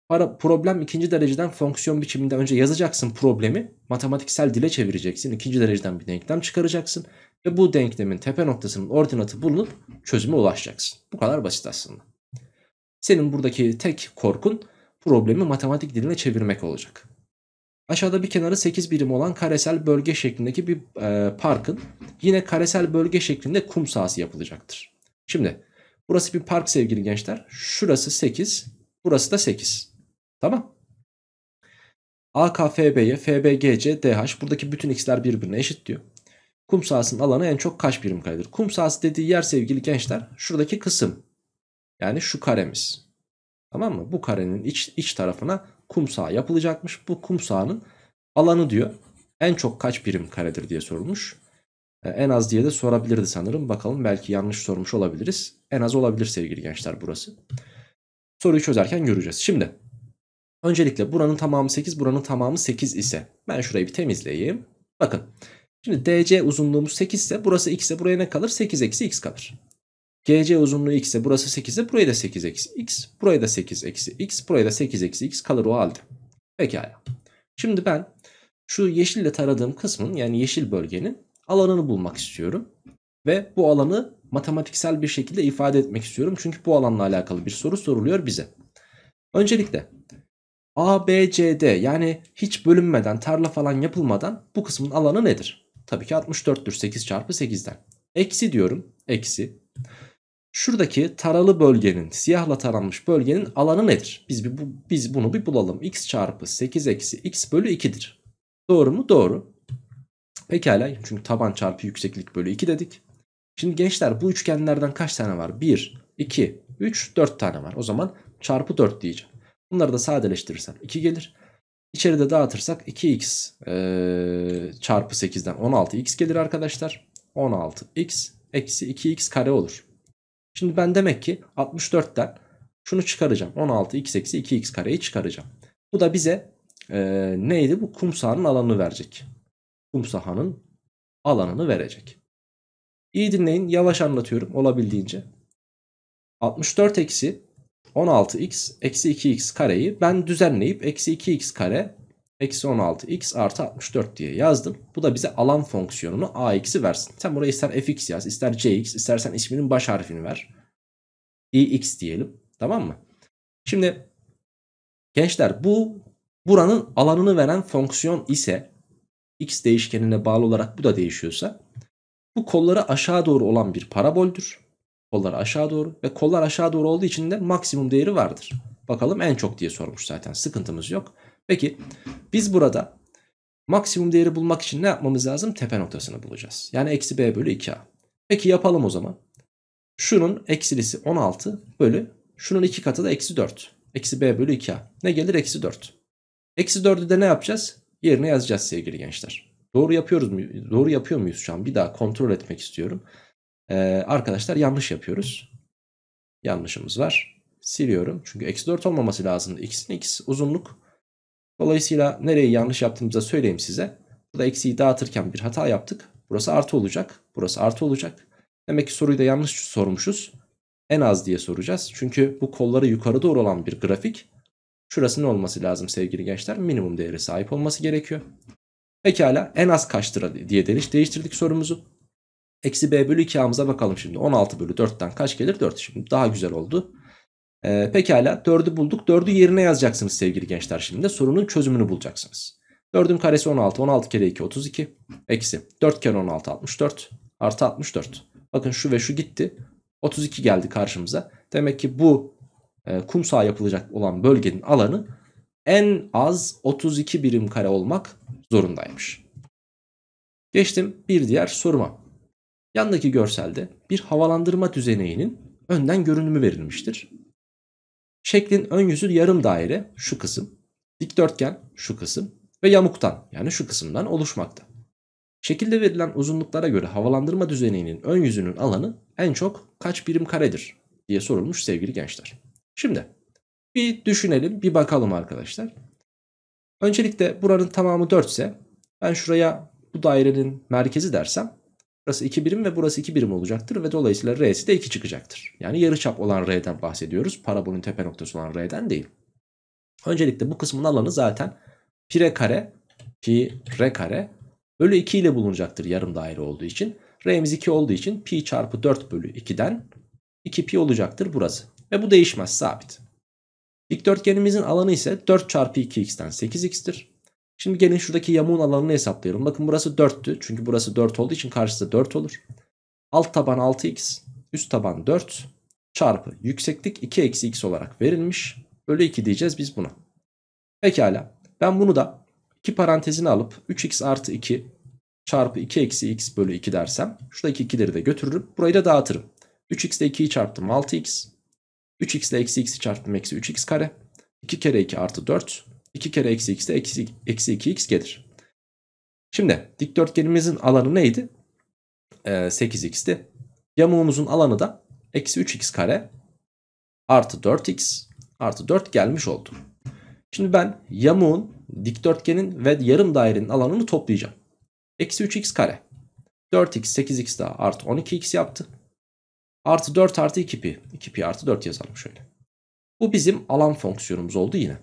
Para, problem ikinci dereceden fonksiyon biçiminde önce yazacaksın problemi. Matematiksel dile çevireceksin. ikinci dereceden bir denklem çıkaracaksın. Ve bu denklemin tepe noktasının ordinatı bulunup çözüme ulaşacaksın. Bu kadar basit aslında. Senin buradaki tek korkun problemi matematik diline çevirmek olacak. Aşağıda bir kenarı 8 birim olan karesel bölge şeklindeki bir e, parkın yine karesel bölge şeklinde kum sahası yapılacaktır. Şimdi burası bir park sevgili gençler. Şurası 8, burası da 8. Tamam. AKFB'ye, FBGC, DH buradaki bütün x'ler birbirine eşit diyor. Kum sahasının alanı en çok kaç birim kaydır? Kum sahası dediği yer sevgili gençler şuradaki kısım. Yani şu karemiz. Tamam mı? Bu karenin iç, iç tarafına kum saha yapılacakmış. Bu kum sahanın alanı diyor. En çok kaç birim karedir diye sorulmuş. Ee, en az diye de sorabilirdi sanırım. Bakalım belki yanlış sormuş olabiliriz. En az olabilir sevgili gençler burası. Soruyu çözerken göreceğiz. Şimdi öncelikle buranın tamamı 8 buranın tamamı 8 ise ben şurayı bir temizleyeyim. Bakın şimdi DC uzunluğumuz 8 ise burası x ise buraya ne kalır? 8 eksi x kalır. GC uzunluğu x ise burası 8 ise burayı da 8 eksi x. Burayı da 8 eksi x. Burayı da 8 eksi x kalır o halde. Pekala. Şimdi ben şu yeşille taradığım kısmın yani yeşil bölgenin alanını bulmak istiyorum. Ve bu alanı matematiksel bir şekilde ifade etmek istiyorum. Çünkü bu alanla alakalı bir soru soruluyor bize. Öncelikle ABCD yani hiç bölünmeden tarla falan yapılmadan bu kısmın alanı nedir? Tabii ki 64'tür 8 çarpı 8'den. Eksi diyorum eksi Şuradaki taralı bölgenin, siyahla taranmış bölgenin alanı nedir? Biz, bir, bu, biz bunu bir bulalım. x çarpı 8 eksi x bölü 2'dir. Doğru mu? Doğru. Pekala. Çünkü taban çarpı yükseklik bölü 2 dedik. Şimdi gençler bu üçgenlerden kaç tane var? 1, 2, 3, 4 tane var. O zaman çarpı 4 diyeceğim. Bunları da sadeleştirirsem 2 gelir. İçeride dağıtırsak 2x e, çarpı 8'den 16x gelir arkadaşlar. 16x eksi 2x kare olur. Şimdi ben demek ki 64'ten şunu çıkaracağım. 16 x eksi 2x kareyi çıkaracağım. Bu da bize e, neydi? Bu kum sahanın alanını verecek. Kum sahanın alanını verecek. İyi dinleyin. Yavaş anlatıyorum olabildiğince. 64 eksi 16x eksi 2x kareyi ben düzenleyip eksi 2x kare Eksi 16 x artı 64 diye yazdım. Bu da bize alan fonksiyonunu ax'i versin. Sen buraya ister fx yaz ister cx istersen isminin baş harfini ver. dx diyelim tamam mı? Şimdi gençler bu buranın alanını veren fonksiyon ise x değişkenine bağlı olarak bu da değişiyorsa bu kolları aşağı doğru olan bir paraboldür. Kollar aşağı doğru ve kollar aşağı doğru olduğu için de maksimum değeri vardır. Bakalım en çok diye sormuş zaten sıkıntımız yok. Peki biz burada maksimum değeri bulmak için ne yapmamız lazım? Tepe noktasını bulacağız. Yani eksi b bölü 2a. Peki yapalım o zaman. Şunun eksilisi 16 bölü şunun iki katı da eksi 4. Eksi b bölü 2a. Ne gelir? Eksi 4. Eksi 4'ü de ne yapacağız? Yerine yazacağız sevgili gençler. Doğru yapıyoruz mu? Doğru yapıyor muyuz şu an? Bir daha kontrol etmek istiyorum. Ee, arkadaşlar yanlış yapıyoruz. Yanlışımız var. Siliyorum. Çünkü eksi 4 olmaması lazım. X'in x uzunluk Dolayısıyla nereyi yanlış yaptığımızı söyleyeyim size. Burada eksiği dağıtırken bir hata yaptık. Burası artı olacak. Burası artı olacak. Demek ki soruyu da yanlış sormuşuz. En az diye soracağız. Çünkü bu kolları yukarı doğru olan bir grafik. Şurası ne olması lazım sevgili gençler? Minimum değeri sahip olması gerekiyor. Pekala en az kaçtır diye diye değiştirdik sorumuzu. Eksi b bölü 2a'mıza bakalım şimdi. 16 bölü 4'ten kaç gelir? 4. Şimdi daha güzel oldu. E, pekala 4'ü bulduk. 4'ü yerine yazacaksınız sevgili gençler şimdi de. Sorunun çözümünü bulacaksınız. 4'ün karesi 16. 16 kere 2 32. Eksi 4 kere 16 64. Artı 64. Bakın şu ve şu gitti. 32 geldi karşımıza. Demek ki bu e, kum saha yapılacak olan bölgenin alanı en az 32 birim kare olmak zorundaymış. Geçtim bir diğer soruma. Yandaki görselde bir havalandırma düzeneğinin önden görünümü verilmiştir. Şeklin ön yüzü yarım daire şu kısım, dikdörtgen şu kısım ve yamuktan yani şu kısımdan oluşmakta. Şekilde verilen uzunluklara göre havalandırma düzeninin ön yüzünün alanı en çok kaç birim karedir diye sorulmuş sevgili gençler. Şimdi bir düşünelim bir bakalım arkadaşlar. Öncelikle buranın tamamı 4 ise ben şuraya bu dairenin merkezi dersem Burası 2 birim ve burası 2 birim olacaktır ve dolayısıyla R'si de 2 çıkacaktır. Yani yarı çap olan R'den bahsediyoruz. Parabolün tepe noktası olan R'den değil. Öncelikle bu kısmın alanı zaten pi r kare pi r kare bölü 2 ile bulunacaktır yarım daire olduğu için. R'miz 2 olduğu için pi çarpı 4 bölü 2'den 2 pi olacaktır burası. Ve bu değişmez sabit. Dikdörtgenimizin alanı ise 4 çarpı 2x'ten 8x'tir. Şimdi gelin şuradaki yamuğun alanını hesaplayalım. Bakın burası 4'tü. Çünkü burası 4 olduğu için karşısı 4 olur. Alt taban 6x, üst taban 4 çarpı yükseklik 2 eksi x olarak verilmiş. Bölü 2 diyeceğiz biz buna. Pekala. Ben bunu da 2 parantezini alıp 3x artı 2 çarpı 2 eksi x bölü 2 dersem şuradaki 2'leri de götürürüm. Burayı da dağıtırım. 3x ile 2'yi çarptım 6x. 3x ile eksi x'i çarptım eksi 3x kare. 2 kere 2 artı 4. 2 kere eksi x de eksi, eksi 2x gelir. Şimdi dikdörtgenimizin alanı neydi? Ee, 8x'ti. Yamuğumuzun alanı da eksi 3x kare artı 4x artı 4 gelmiş oldu. Şimdi ben yamuğun, dikdörtgenin ve yarım dairenin alanını toplayacağım. Eksi 3x kare. 4x 8x daha artı 12x yaptı. Artı 4 artı 2 pi. 2 pi artı 4 yazalım şöyle. Bu bizim alan fonksiyonumuz oldu yine.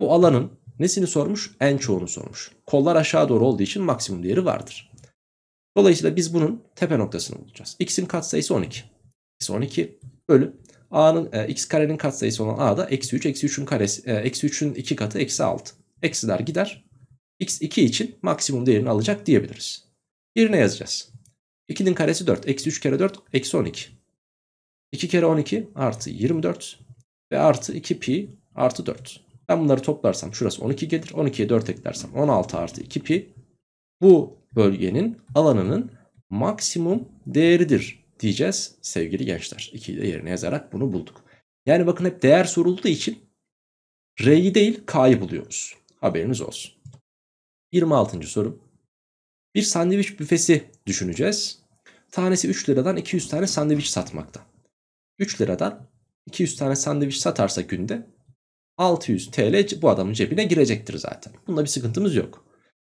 Bu alanın Nesini sormuş? En çoğunu sormuş. Kollar aşağı doğru olduğu için maksimum değeri vardır. Dolayısıyla biz bunun tepe noktasını bulacağız. X'in katsayısı 12. X 12 bölü A'nın e, x karenin katsayısı olan A da eksi 3, eksi 3'ün karesi, e, eksi 3'ün 2 katı eksi 6. Eksiler gider. X2 için maksimum değerini alacak diyebiliriz. Yerine yazacağız. 2'nin karesi 4. Eksi 3 kere 4 eksi 12. 2 kere 12 artı 24 ve artı 2 pi artı 4. Ben bunları toplarsam şurası 12 gelir. 12'ye 4 eklersem 16 artı 2 pi bu bölgenin alanının maksimum değeridir diyeceğiz sevgili gençler. 2'yi de yerine yazarak bunu bulduk. Yani bakın hep değer sorulduğu için R'yi değil K'yı buluyoruz. Haberiniz olsun. 26. soru. Bir sandviç büfesi düşüneceğiz. Tanesi 3 liradan 200 tane sandviç satmakta. 3 liradan 200 tane sandviç satarsa günde 600 TL bu adamın cebine girecektir zaten. Bunda bir sıkıntımız yok.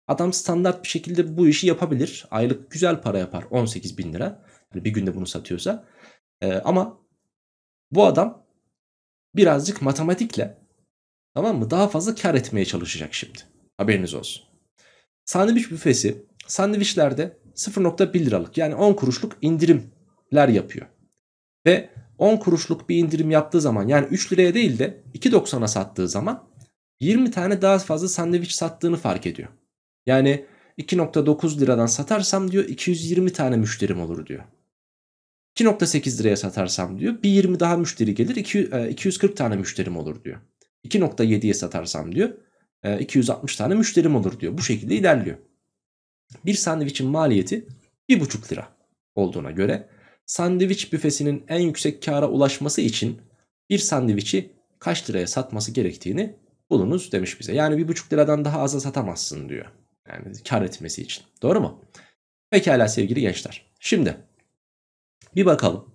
Adam standart bir şekilde bu işi yapabilir. Aylık güzel para yapar 18 bin lira. Yani bir günde bunu satıyorsa. Ee, ama bu adam birazcık matematikle tamam mı daha fazla kar etmeye çalışacak şimdi. Haberiniz olsun. Sandviç büfesi sandviçlerde 0.1 liralık yani 10 kuruşluk indirimler yapıyor. Ve 10 kuruşluk bir indirim yaptığı zaman yani 3 liraya değil de 2.90'a sattığı zaman 20 tane daha fazla sandviç sattığını fark ediyor. Yani 2.9 liradan satarsam diyor 220 tane müşterim olur diyor. 2.8 liraya satarsam diyor bir 20 daha müşteri gelir 240 e, tane müşterim olur diyor. 2.7'ye satarsam diyor 260 e, tane müşterim olur diyor. Bu şekilde ilerliyor. Bir sandviçin maliyeti 1.5 lira olduğuna göre sandviç büfesinin en yüksek kâra ulaşması için bir sandviçi kaç liraya satması gerektiğini bulunuz demiş bize. Yani bir buçuk liradan daha aza satamazsın diyor. Yani kar etmesi için. Doğru mu? Pekala sevgili gençler. Şimdi bir bakalım.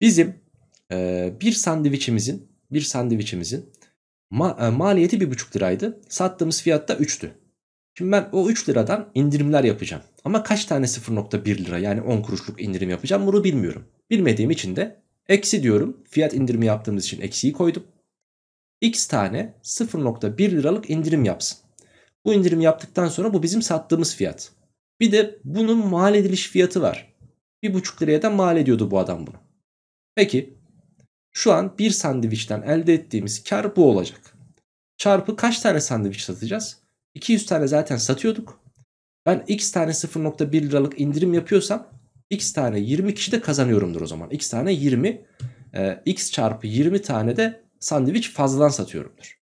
Bizim e, bir sandviçimizin bir sandviçimizin ma, e, maliyeti bir buçuk liraydı. Sattığımız fiyatta üçtü. Şimdi ben o 3 liradan indirimler yapacağım. Ama kaç tane 0.1 lira yani 10 kuruşluk indirim yapacağım bunu bilmiyorum. Bilmediğim için de eksi diyorum. Fiyat indirimi yaptığımız için eksiyi koydum. X tane 0.1 liralık indirim yapsın. Bu indirim yaptıktan sonra bu bizim sattığımız fiyat. Bir de bunun mal ediliş fiyatı var. 1.5 liraya da mal ediyordu bu adam bunu. Peki şu an bir sandviçten elde ettiğimiz kar bu olacak. Çarpı kaç tane sandviç satacağız? 200 tane zaten satıyorduk. Ben x tane 0.1 liralık indirim yapıyorsam x tane 20 kişi de kazanıyorumdur o zaman. x tane 20 e, x çarpı 20 tane de sandviç fazladan satıyorumdur.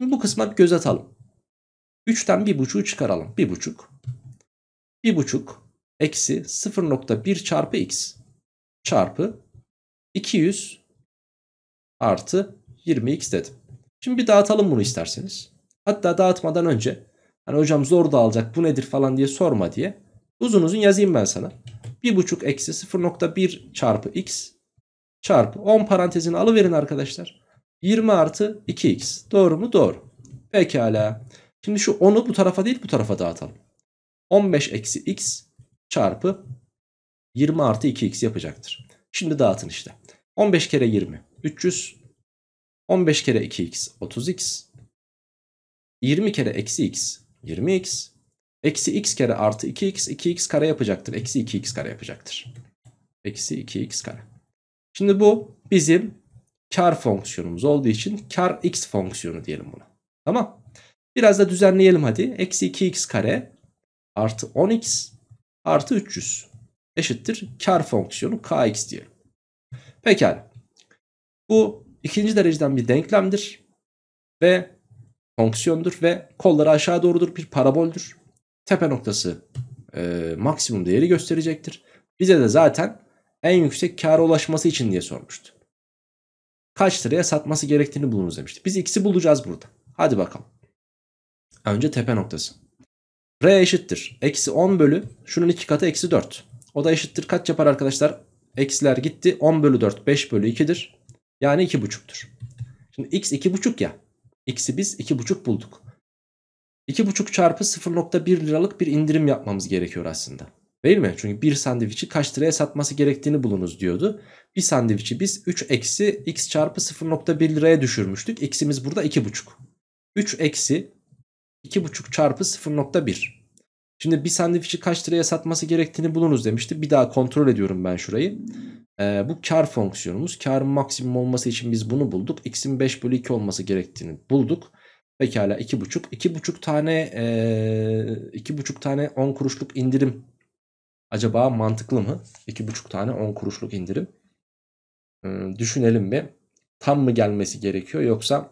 Şimdi bu kısma bir göz atalım. 3'ten 1.5'u çıkaralım. 1.5. 1.5 eksi 0.1 çarpı x çarpı 200 artı 20x dedim. Şimdi bir dağıtalım bunu isterseniz. Hatta dağıtmadan önce hani hocam zor da alacak, bu nedir falan diye sorma diye uzun uzun yazayım ben sana. 1.5 eksi 0.1 çarpı x çarpı 10 parantezini alıverin arkadaşlar. 20 artı 2x doğru mu? Doğru. Pekala. Şimdi şu 10'u bu tarafa değil bu tarafa dağıtalım. 15 eksi x çarpı 20 artı 2x yapacaktır. Şimdi dağıtın işte. 15 kere 20 300 15 kere 2x 30x 20 kere eksi x 20x. Eksi x kere artı 2x 2x kare yapacaktır. Eksi 2x kare yapacaktır. Eksi 2x kare. Şimdi bu bizim kar fonksiyonumuz olduğu için kar x fonksiyonu diyelim buna. Tamam. Biraz da düzenleyelim hadi. Eksi 2x kare artı 10x artı 300 eşittir kar fonksiyonu kx diyelim. Pekala. Bu ikinci dereceden bir denklemdir. Ve fonksiyondur ve kolları aşağı doğrudur bir paraboldür. Tepe noktası e, maksimum değeri gösterecektir. Bize de zaten en yüksek kâra ulaşması için diye sormuştu. Kaç liraya satması gerektiğini bulunuz demişti. Biz ikisi bulacağız burada. Hadi bakalım. Önce tepe noktası. R eşittir. Eksi 10 bölü şunun iki katı eksi 4. O da eşittir. Kaç yapar arkadaşlar? Eksiler gitti. 10 bölü 4 5 bölü 2'dir. Yani 2,5'tür. Şimdi x 2,5 ya. X'i biz 2,5 bulduk. 2,5 çarpı 0,1 liralık bir indirim yapmamız gerekiyor aslında. Değil mi? Çünkü bir sandviçi kaç liraya satması gerektiğini bulunuz diyordu. Bir sandviçi biz 3 eksi x çarpı 0.1 liraya düşürmüştük. X'imiz burada 2.5. 3 eksi 2.5 çarpı 0.1. Şimdi bir sandviçi kaç liraya satması gerektiğini bulunuz demişti. Bir daha kontrol ediyorum ben şurayı. E, bu kar fonksiyonumuz. Karın maksimum olması için biz bunu bulduk. X'in 5 bölü 2 olması gerektiğini bulduk. Pekala 2,5. 2,5 tane e, ee, 2,5 tane 10 kuruşluk indirim acaba mantıklı mı? 2,5 tane 10 kuruşluk indirim. E, düşünelim bir. Tam mı gelmesi gerekiyor yoksa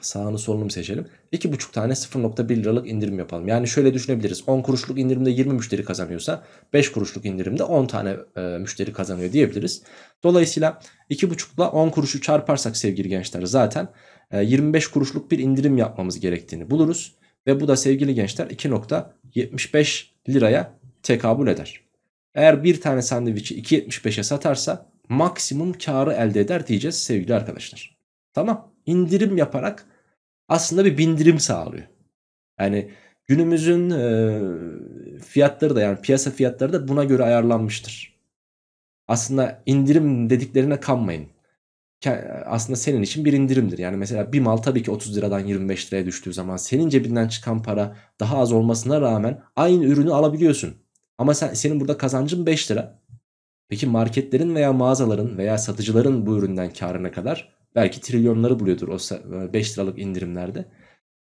sağını solunu seçelim. 2,5 tane 0.1 liralık indirim yapalım. Yani şöyle düşünebiliriz. 10 kuruşluk indirimde 20 müşteri kazanıyorsa 5 kuruşluk indirimde 10 tane e, müşteri kazanıyor diyebiliriz. Dolayısıyla 2,5 ile 10 kuruşu çarparsak sevgili gençler zaten e, 25 kuruşluk bir indirim yapmamız gerektiğini buluruz. Ve bu da sevgili gençler 2.75 liraya tekabül eder. Eğer bir tane sandviçi 2.75'e satarsa maksimum karı elde eder diyeceğiz sevgili arkadaşlar. Tamam indirim yaparak aslında bir bindirim sağlıyor. Yani günümüzün e, fiyatları da yani piyasa fiyatları da buna göre ayarlanmıştır. Aslında indirim dediklerine kanmayın. Aslında senin için bir indirimdir. Yani mesela bir mal tabii ki 30 liradan 25 liraya düştüğü zaman senin cebinden çıkan para daha az olmasına rağmen aynı ürünü alabiliyorsun. Ama sen, senin burada kazancın 5 lira. Peki marketlerin veya mağazaların veya satıcıların bu üründen karına kadar belki trilyonları buluyordur o 5 e, liralık indirimlerde.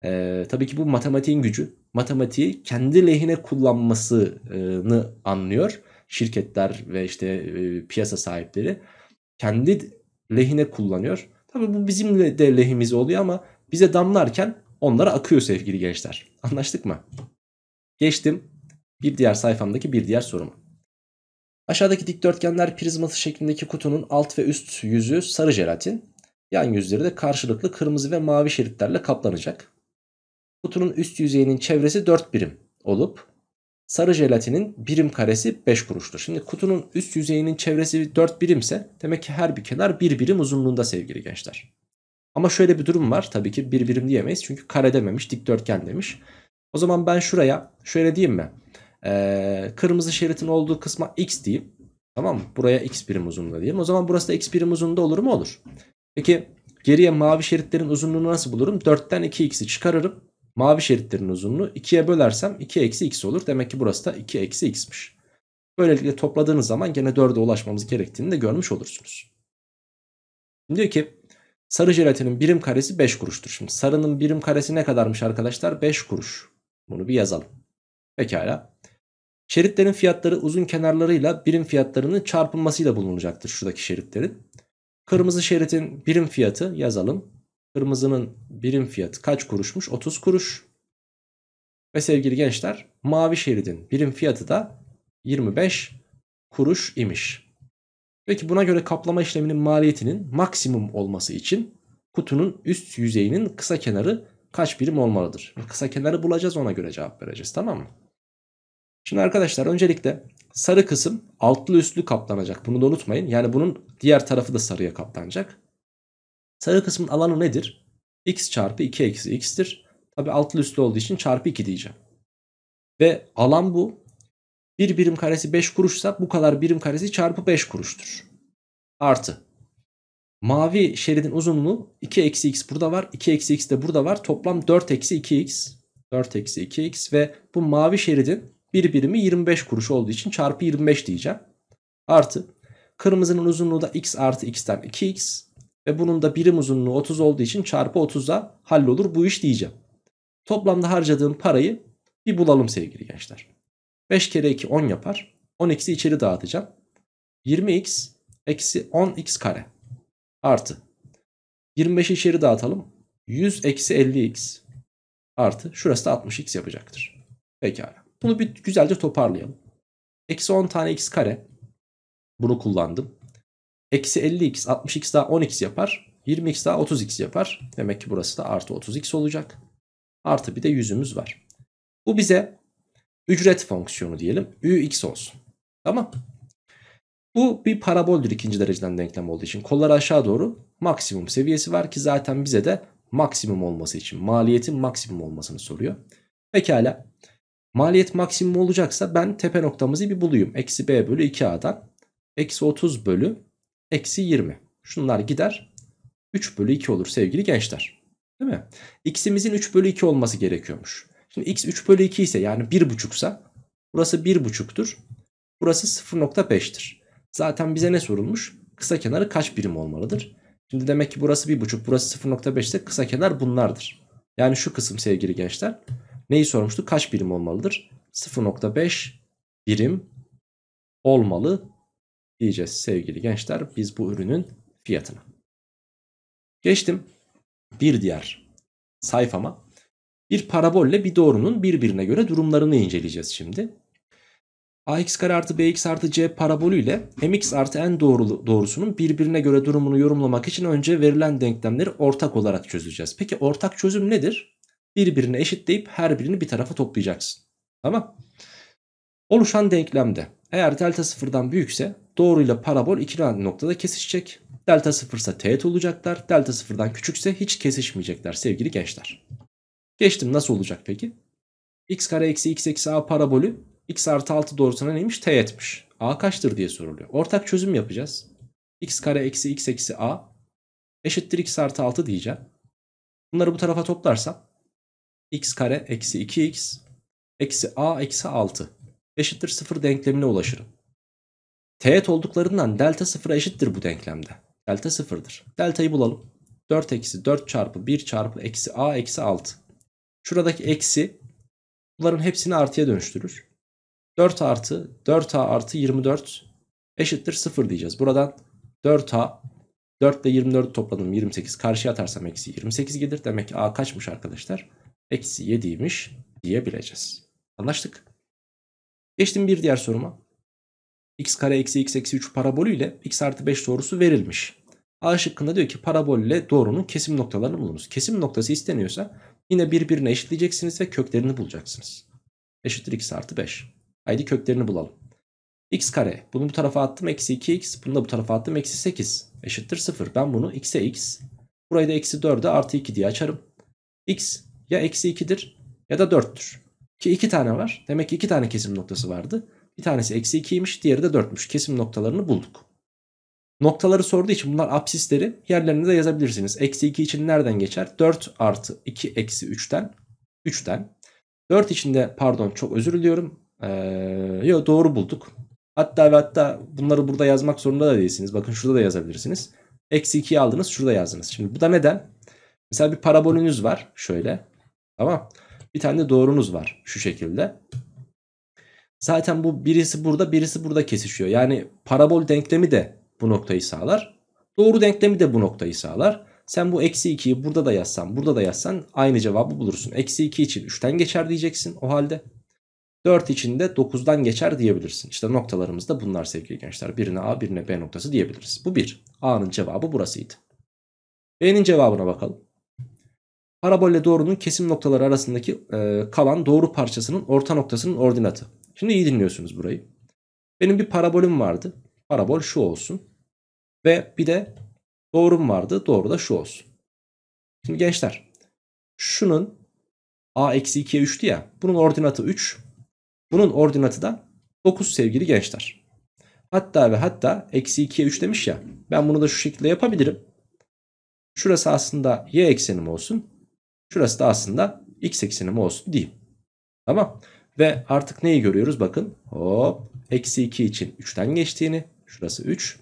E, tabii ki bu matematiğin gücü. Matematiği kendi lehine kullanmasını anlıyor şirketler ve işte e, piyasa sahipleri. Kendi lehine kullanıyor. Tabii bu bizim de lehimiz oluyor ama bize damlarken onlara akıyor sevgili gençler. Anlaştık mı? Geçtim bir diğer sayfamdaki bir diğer sorum. Aşağıdaki dikdörtgenler prizması şeklindeki kutunun alt ve üst yüzü sarı jelatin, Yan yüzleri de karşılıklı kırmızı ve mavi şeritlerle kaplanacak. Kutunun üst yüzeyinin çevresi 4 birim olup sarı jelatinin birim karesi 5 kuruştur. Şimdi kutunun üst yüzeyinin çevresi 4 birimse demek ki her bir kenar 1 bir birim uzunluğunda sevgili gençler. Ama şöyle bir durum var tabii ki 1 bir birim diyemeyiz çünkü kare dememiş dikdörtgen demiş. O zaman ben şuraya şöyle diyeyim mi? Ee, kırmızı şeritin olduğu kısma x diyeyim. Tamam mı? Buraya x birim uzunluğunda diyelim. O zaman burası da x birim uzunluğunda olur mu? Olur. Peki geriye mavi şeritlerin uzunluğunu nasıl bulurum? 4'ten 2x'i çıkarırım. Mavi şeritlerin uzunluğu 2'ye bölersem 2 eksi x olur. Demek ki burası da 2 eksi x'miş. Böylelikle topladığınız zaman gene 4'e ulaşmamız gerektiğini de görmüş olursunuz. Şimdi diyor ki sarı jelatinin birim karesi 5 kuruştur. Şimdi sarının birim karesi ne kadarmış arkadaşlar? 5 kuruş. Bunu bir yazalım. Pekala. Şeritlerin fiyatları uzun kenarlarıyla birim fiyatlarının çarpılmasıyla bulunacaktır şuradaki şeritlerin. Kırmızı şeritin birim fiyatı yazalım. Kırmızının birim fiyatı kaç kuruşmuş? 30 kuruş. Ve sevgili gençler mavi şeridin birim fiyatı da 25 kuruş imiş. Peki buna göre kaplama işleminin maliyetinin maksimum olması için kutunun üst yüzeyinin kısa kenarı kaç birim olmalıdır? Kısa kenarı bulacağız ona göre cevap vereceğiz tamam mı? Şimdi arkadaşlar öncelikle sarı kısım altlı üstlü kaplanacak. Bunu da unutmayın. Yani bunun diğer tarafı da sarıya kaplanacak. Sarı kısmın alanı nedir? x çarpı 2 eksi x'tir. Tabi altlı üstlü olduğu için çarpı 2 diyeceğim. Ve alan bu. Bir birim karesi 5 kuruşsa bu kadar birim karesi çarpı 5 kuruştur. Artı. Mavi şeridin uzunluğu 2 eksi x burada var. 2 eksi x de burada var. Toplam 4 eksi 2x. 4 eksi 2x ve bu mavi şeridin bir birimi 25 kuruş olduğu için çarpı 25 diyeceğim. Artı kırmızının uzunluğu da x artı x'ten 2x ve bunun da birim uzunluğu 30 olduğu için çarpı 30'a hallolur bu iş diyeceğim. Toplamda harcadığım parayı bir bulalım sevgili gençler. 5 kere 2 10 yapar. 10x'i içeri dağıtacağım. 20x eksi 10x kare artı 25'i içeri dağıtalım. 100 eksi 50x artı şurası da 60x yapacaktır. Pekala. Bunu bir güzelce toparlayalım. Eksi 10 tane x kare. Bunu kullandım. Eksi 50x, 60x daha 10x yapar. 20x daha 30x yapar. Demek ki burası da artı 30x olacak. Artı bir de yüzümüz var. Bu bize ücret fonksiyonu diyelim. Üx olsun. Tamam. Bu bir paraboldür ikinci dereceden denklem olduğu için. Kolları aşağı doğru maksimum seviyesi var ki zaten bize de maksimum olması için maliyetin maksimum olmasını soruyor. Pekala. Maliyet maksimum olacaksa ben tepe noktamızı bir bulayım. Eksi B bölü 2A'dan. Eksi 30 bölü eksi 20. Şunlar gider. 3 bölü 2 olur sevgili gençler. Değil mi? X'imizin 3 bölü 2 olması gerekiyormuş. Şimdi X 3 bölü 2 ise yani buçuksa burası buçuktur, Burası 0,5'tir. Zaten bize ne sorulmuş? Kısa kenarı kaç birim olmalıdır? Şimdi demek ki burası 1,5 burası 0,5 ise kısa kenar bunlardır. Yani şu kısım sevgili gençler Neyi sormuştuk? Kaç birim olmalıdır? 0.5 birim olmalı diyeceğiz sevgili gençler biz bu ürünün fiyatına. Geçtim bir diğer sayfama. Bir parabolle bir doğrunun birbirine göre durumlarını inceleyeceğiz şimdi. ax kare artı bx artı c parabolü ile mx artı n doğru, doğrusunun birbirine göre durumunu yorumlamak için önce verilen denklemleri ortak olarak çözeceğiz. Peki ortak çözüm nedir? birbirine eşitleyip her birini bir tarafa toplayacaksın. Tamam. Oluşan denklemde eğer delta sıfırdan büyükse doğruyla parabol iki noktada kesişecek. Delta sıfırsa teğet olacaklar. Delta sıfırdan küçükse hiç kesişmeyecekler sevgili gençler. Geçtim nasıl olacak peki? x kare eksi x eksi a parabolü x artı 6 doğrusuna neymiş? Teğetmiş. a kaçtır diye soruluyor. Ortak çözüm yapacağız. x kare eksi x eksi a eşittir x artı 6 diyeceğim. Bunları bu tarafa toplarsam x kare eksi 2x eksi a eksi 6 eşittir 0 denklemine ulaşırım. Teğet olduklarından delta 0'a eşittir bu denklemde. Delta 0'dır. Deltayı bulalım. 4 eksi 4 çarpı 1 çarpı eksi a eksi 6. Şuradaki eksi bunların hepsini artıya dönüştürür. 4 artı 4a artı 24 eşittir 0 diyeceğiz. Buradan 4a 4 ile 24 topladım 28 karşıya atarsam eksi 28 gelir. Demek ki a kaçmış arkadaşlar? eksi 7'ymiş diyebileceğiz. Anlaştık. Geçtim bir diğer soruma. x kare eksi x eksi 3 parabolü ile x artı 5 doğrusu verilmiş. A şıkkında diyor ki parabolle doğrunun kesim noktalarını bulunuz. Kesim noktası isteniyorsa yine birbirine eşitleyeceksiniz ve köklerini bulacaksınız. Eşittir x artı 5. Haydi köklerini bulalım. x kare. Bunu bu tarafa attım eksi 2x. Bunu da bu tarafa attım eksi 8. Eşittir 0. Ben bunu x'e x. Burayı da eksi 4'e artı 2 diye açarım. x ya eksi 2'dir ya da 4'tür. Ki 2 tane var. Demek ki 2 tane kesim noktası vardı. Bir tanesi eksi 2'ymiş diğeri de 4'müş. Kesim noktalarını bulduk. Noktaları sorduğu için bunlar absisleri yerlerine de yazabilirsiniz. Eksi 2 için nereden geçer? 4 artı 2 eksi 3'ten. 3'ten. 4 içinde pardon çok özür diliyorum. Ee, yo, doğru bulduk. Hatta ve hatta bunları burada yazmak zorunda da değilsiniz. Bakın şurada da yazabilirsiniz. Eksi 2'yi aldınız şurada yazdınız. Şimdi bu da neden? Mesela bir parabolünüz var şöyle. Tamam. Bir tane de doğrunuz var şu şekilde. Zaten bu birisi burada birisi burada kesişiyor. Yani parabol denklemi de bu noktayı sağlar. Doğru denklemi de bu noktayı sağlar. Sen bu eksi 2'yi burada da yazsan burada da yazsan aynı cevabı bulursun. Eksi 2 için 3'ten geçer diyeceksin o halde. 4 için de 9'dan geçer diyebilirsin. İşte noktalarımız da bunlar sevgili gençler. Birine A birine B noktası diyebiliriz. Bu 1. A'nın cevabı burasıydı. B'nin cevabına bakalım. Parabolle doğrunun kesim noktaları arasındaki e, kalan doğru parçasının orta noktasının ordinatı. Şimdi iyi dinliyorsunuz burayı. Benim bir parabolüm vardı. Parabol şu olsun. Ve bir de doğrum vardı. Doğru da şu olsun. Şimdi gençler şunun a eksi 2'ye 3'tü ya. Bunun ordinatı 3. Bunun ordinatı da 9 sevgili gençler. Hatta ve hatta eksi 2'ye 3 demiş ya. Ben bunu da şu şekilde yapabilirim. Şurası aslında y eksenim olsun. Şurası da aslında x eksenim olsun diyeyim. Tamam. Ve artık neyi görüyoruz? Bakın hop eksi 2 için 3'ten geçtiğini. Şurası 3.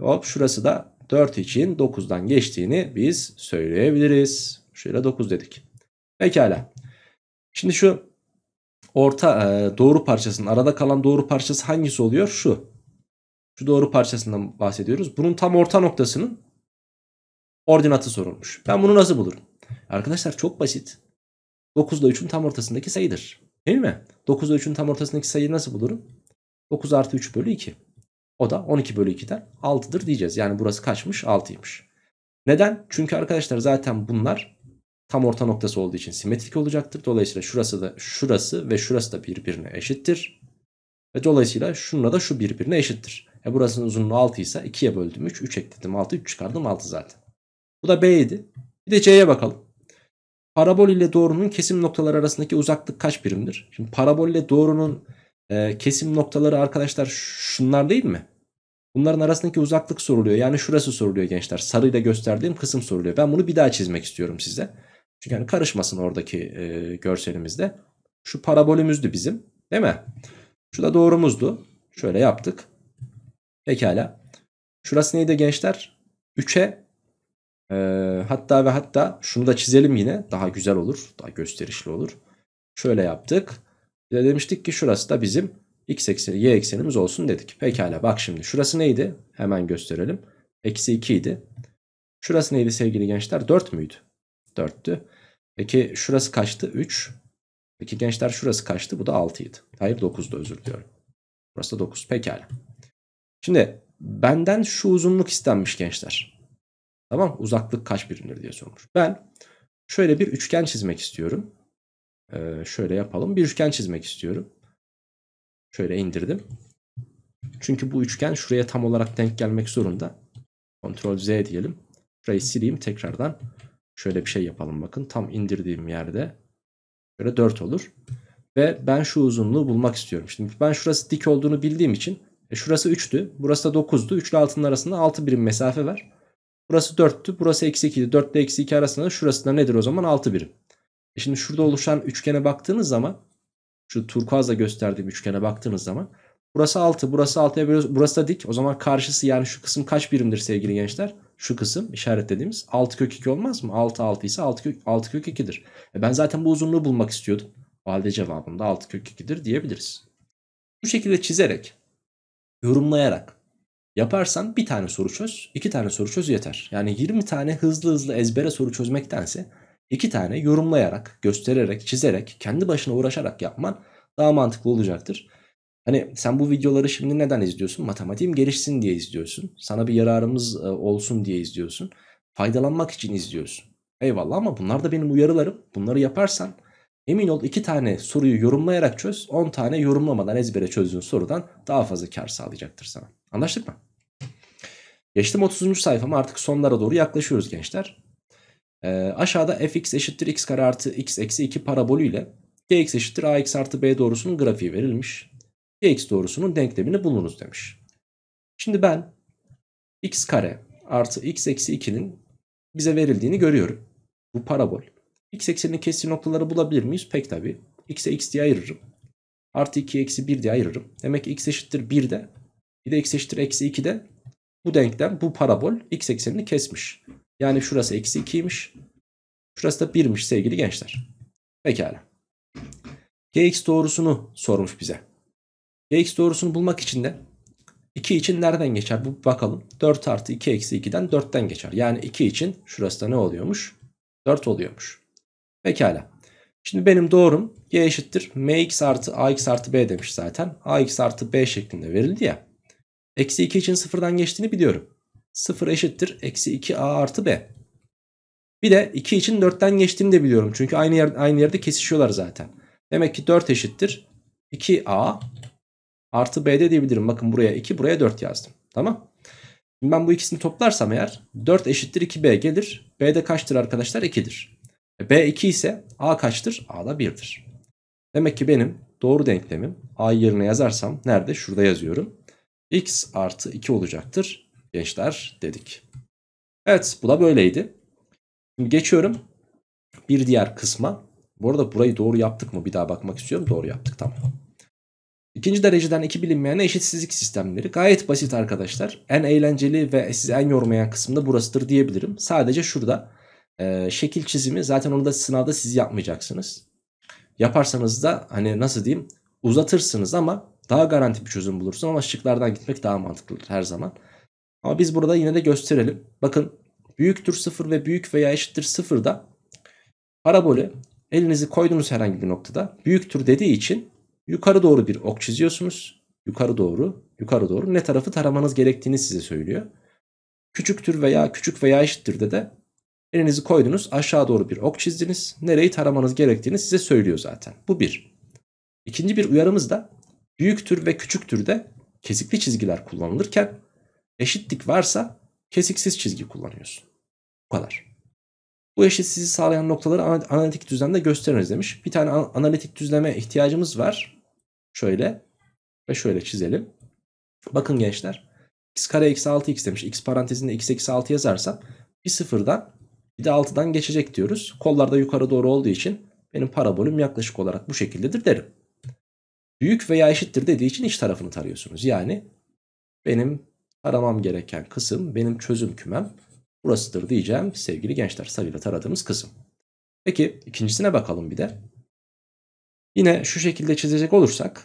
Hop şurası da 4 için 9'dan geçtiğini biz söyleyebiliriz. Şöyle 9 dedik. Pekala. Şimdi şu orta e, doğru parçasının arada kalan doğru parçası hangisi oluyor? Şu. Şu doğru parçasından bahsediyoruz. Bunun tam orta noktasının ordinatı sorulmuş. Ben bunu nasıl bulurum? Arkadaşlar çok basit. 9 ile 3'ün tam ortasındaki sayıdır. Değil mi? 9 ile 3'ün tam ortasındaki sayıyı nasıl bulurum? 9 artı 3 bölü 2. O da 12 bölü 2'den 6'dır diyeceğiz. Yani burası kaçmış? 6'ymış. Neden? Çünkü arkadaşlar zaten bunlar tam orta noktası olduğu için simetrik olacaktır. Dolayısıyla şurası da şurası ve şurası da birbirine eşittir. Ve dolayısıyla şununla da şu birbirine eşittir. E burasının uzunluğu 6 ise 2'ye böldüm 3. 3 ekledim 6. 3 çıkardım 6 zaten. Bu da B idi. Bir de C'ye bakalım parabol ile doğrunun kesim noktaları arasındaki uzaklık kaç birimdir? Şimdi parabol ile doğrunun e, kesim noktaları arkadaşlar şunlar değil mi? Bunların arasındaki uzaklık soruluyor. Yani şurası soruluyor gençler. Sarıyla gösterdiğim kısım soruluyor. Ben bunu bir daha çizmek istiyorum size. Çünkü yani karışmasın oradaki e, görselimizde. Şu parabolümüzdü bizim. Değil mi? Şu da doğrumuzdu. Şöyle yaptık. Pekala. Şurası neydi gençler? 3'e ee, hatta ve hatta şunu da çizelim yine daha güzel olur. Daha gösterişli olur. Şöyle yaptık. Bir demiştik ki şurası da bizim x ekseni y eksenimiz olsun dedik. Pekala bak şimdi şurası neydi? Hemen gösterelim. Eksi 2 idi. Şurası neydi sevgili gençler? 4 müydü? 4'tü. Peki şurası kaçtı? 3. Peki gençler şurası kaçtı? Bu da 6 idi. Hayır 9'du özür diliyorum. Burası da 9. Pekala. Şimdi benden şu uzunluk istenmiş gençler. Tamam uzaklık kaç birimdir diye sormuş. Ben şöyle bir üçgen çizmek istiyorum. Ee, şöyle yapalım. Bir üçgen çizmek istiyorum. Şöyle indirdim. Çünkü bu üçgen şuraya tam olarak denk gelmek zorunda. Ctrl Z diyelim. Şurayı sileyim tekrardan. Şöyle bir şey yapalım bakın. Tam indirdiğim yerde şöyle 4 olur. Ve ben şu uzunluğu bulmak istiyorum. Şimdi ben şurası dik olduğunu bildiğim için e şurası 3'tü. Burası da 9'du. 3 ile 6'nın arasında 6 birim mesafe var. Burası 4'tü. Burası eksi 2'di. 4 ile eksi 2 arasında şurası da nedir o zaman? 6 birim. E şimdi şurada oluşan üçgene baktığınız zaman şu turkuazla gösterdiğim üçgene baktığınız zaman burası 6. Burası 6'ya bölüyoruz. Burası da dik. O zaman karşısı yani şu kısım kaç birimdir sevgili gençler? Şu kısım işaretlediğimiz 6 kök 2 olmaz mı? 6 6 ise 6 kök, 6 kök 2'dir. E ben zaten bu uzunluğu bulmak istiyordum. O halde cevabım da 6 kök 2'dir diyebiliriz. Bu şekilde çizerek, yorumlayarak Yaparsan bir tane soru çöz, iki tane soru çöz yeter. Yani 20 tane hızlı hızlı ezbere soru çözmektense iki tane yorumlayarak, göstererek, çizerek, kendi başına uğraşarak yapman daha mantıklı olacaktır. Hani sen bu videoları şimdi neden izliyorsun? Matematiğim gelişsin diye izliyorsun. Sana bir yararımız e, olsun diye izliyorsun. Faydalanmak için izliyorsun. Eyvallah ama bunlar da benim uyarılarım. Bunları yaparsan emin ol iki tane soruyu yorumlayarak çöz. 10 tane yorumlamadan ezbere çözdüğün sorudan daha fazla kar sağlayacaktır sana. Anlaştık mı? Geçtim 30. sayfama artık sonlara doğru yaklaşıyoruz gençler. Ee, aşağıda fx eşittir x kare artı x eksi 2 parabolü ile gx eşittir ax artı b doğrusunun grafiği verilmiş. gx doğrusunun denklemini bulunuz demiş. Şimdi ben x kare artı x eksi 2'nin bize verildiğini görüyorum. Bu parabol. x ekseninin kestiği noktaları bulabilir miyiz? Pek tabi. x'e x diye ayırırım. Artı 2 eksi 1 diye ayırırım. Demek ki x eşittir 1 de bir de x eşittir eksi 2 de bu denklem bu parabol x eksenini kesmiş. Yani şurası eksi 2'ymiş. Şurası da 1'miş sevgili gençler. Pekala. Gx doğrusunu sormuş bize. Gx doğrusunu bulmak için de 2 için nereden geçer? Bu bakalım. 4 artı 2 eksi 2'den 4'ten geçer. Yani 2 için şurası da ne oluyormuş? 4 oluyormuş. Pekala. Şimdi benim doğrum y eşittir mx artı ax artı b demiş zaten. ax artı b şeklinde verildi ya. Eksi 2 için sıfırdan geçtiğini biliyorum. 0 eşittir. Eksi 2a artı b. Bir de 2 için 4'ten geçtiğini de biliyorum. Çünkü aynı, yer, aynı yerde kesişiyorlar zaten. Demek ki 4 eşittir. 2a artı b de diyebilirim. Bakın buraya 2 buraya 4 yazdım. Tamam. Şimdi ben bu ikisini toplarsam eğer 4 eşittir 2b gelir. b de kaçtır arkadaşlar? 2'dir. E, b 2 ise a kaçtır? a da 1'dir. Demek ki benim doğru denklemim a yerine yazarsam nerede? Şurada yazıyorum x artı 2 olacaktır gençler dedik. Evet bu da böyleydi. Şimdi geçiyorum bir diğer kısma. Bu arada burayı doğru yaptık mı bir daha bakmak istiyorum. Doğru yaptık tamam. İkinci dereceden iki bilinmeyen eşitsizlik sistemleri gayet basit arkadaşlar. En eğlenceli ve sizi en yormayan kısım da burasıdır diyebilirim. Sadece şurada e, şekil çizimi zaten onu da sınavda siz yapmayacaksınız. Yaparsanız da hani nasıl diyeyim uzatırsınız ama daha garanti bir çözüm bulursun ama şıklardan gitmek daha mantıklıdır her zaman. Ama biz burada yine de gösterelim. Bakın büyüktür 0 ve büyük veya eşittir 0'da parabolü elinizi koyduğunuz herhangi bir noktada büyüktür dediği için yukarı doğru bir ok çiziyorsunuz. Yukarı doğru, yukarı doğru ne tarafı taramanız gerektiğini size söylüyor. Küçüktür veya küçük veya eşittir de de elinizi koydunuz aşağı doğru bir ok çizdiniz. Nereyi taramanız gerektiğini size söylüyor zaten. Bu bir. İkinci bir uyarımız da büyüktür ve küçüktür de kesikli çizgiler kullanılırken eşitlik varsa kesiksiz çizgi kullanıyorsun. Bu kadar. Bu eşitsizliği sağlayan noktaları analitik düzlemde gösteriniz demiş. Bir tane analitik düzleme ihtiyacımız var. Şöyle ve şöyle çizelim. Bakın gençler. x kare eksi 6x demiş. x parantezinde x eksi 6 yazarsam bir sıfırdan bir de 6'dan geçecek diyoruz. Kollar da yukarı doğru olduğu için benim parabolüm yaklaşık olarak bu şekildedir derim büyük veya eşittir dediği için iç tarafını tarıyorsunuz. Yani benim taramam gereken kısım benim çözüm kümem burasıdır diyeceğim sevgili gençler. Sarıyla taradığımız kısım. Peki ikincisine bakalım bir de. Yine şu şekilde çizecek olursak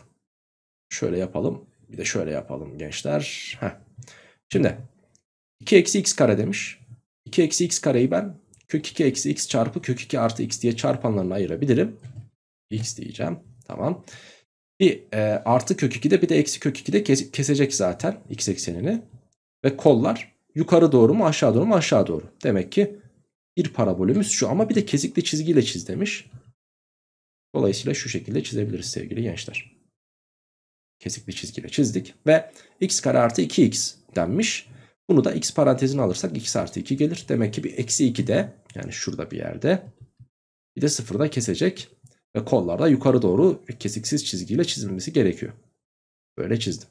şöyle yapalım. Bir de şöyle yapalım gençler. Heh. Şimdi 2 eksi x kare demiş. 2 eksi x kareyi ben kök 2 eksi x çarpı kök 2 artı x diye çarpanlarına ayırabilirim. x diyeceğim. Tamam. Bir e, artı kök 2'de bir de eksi kök 2'de kes, kesecek zaten x eksenini. Ve kollar yukarı doğru mu aşağı doğru mu aşağı doğru. Demek ki bir parabolümüz şu ama bir de kesikli çizgiyle çiz demiş. Dolayısıyla şu şekilde çizebiliriz sevgili gençler. Kesikli çizgiyle çizdik ve x kare artı 2x denmiş. Bunu da x parantezine alırsak x artı 2 gelir. Demek ki bir eksi 2 de yani şurada bir yerde bir de sıfırda kesecek. Ve kollarda yukarı doğru kesiksiz çizgiyle çizilmesi gerekiyor. Böyle çizdim.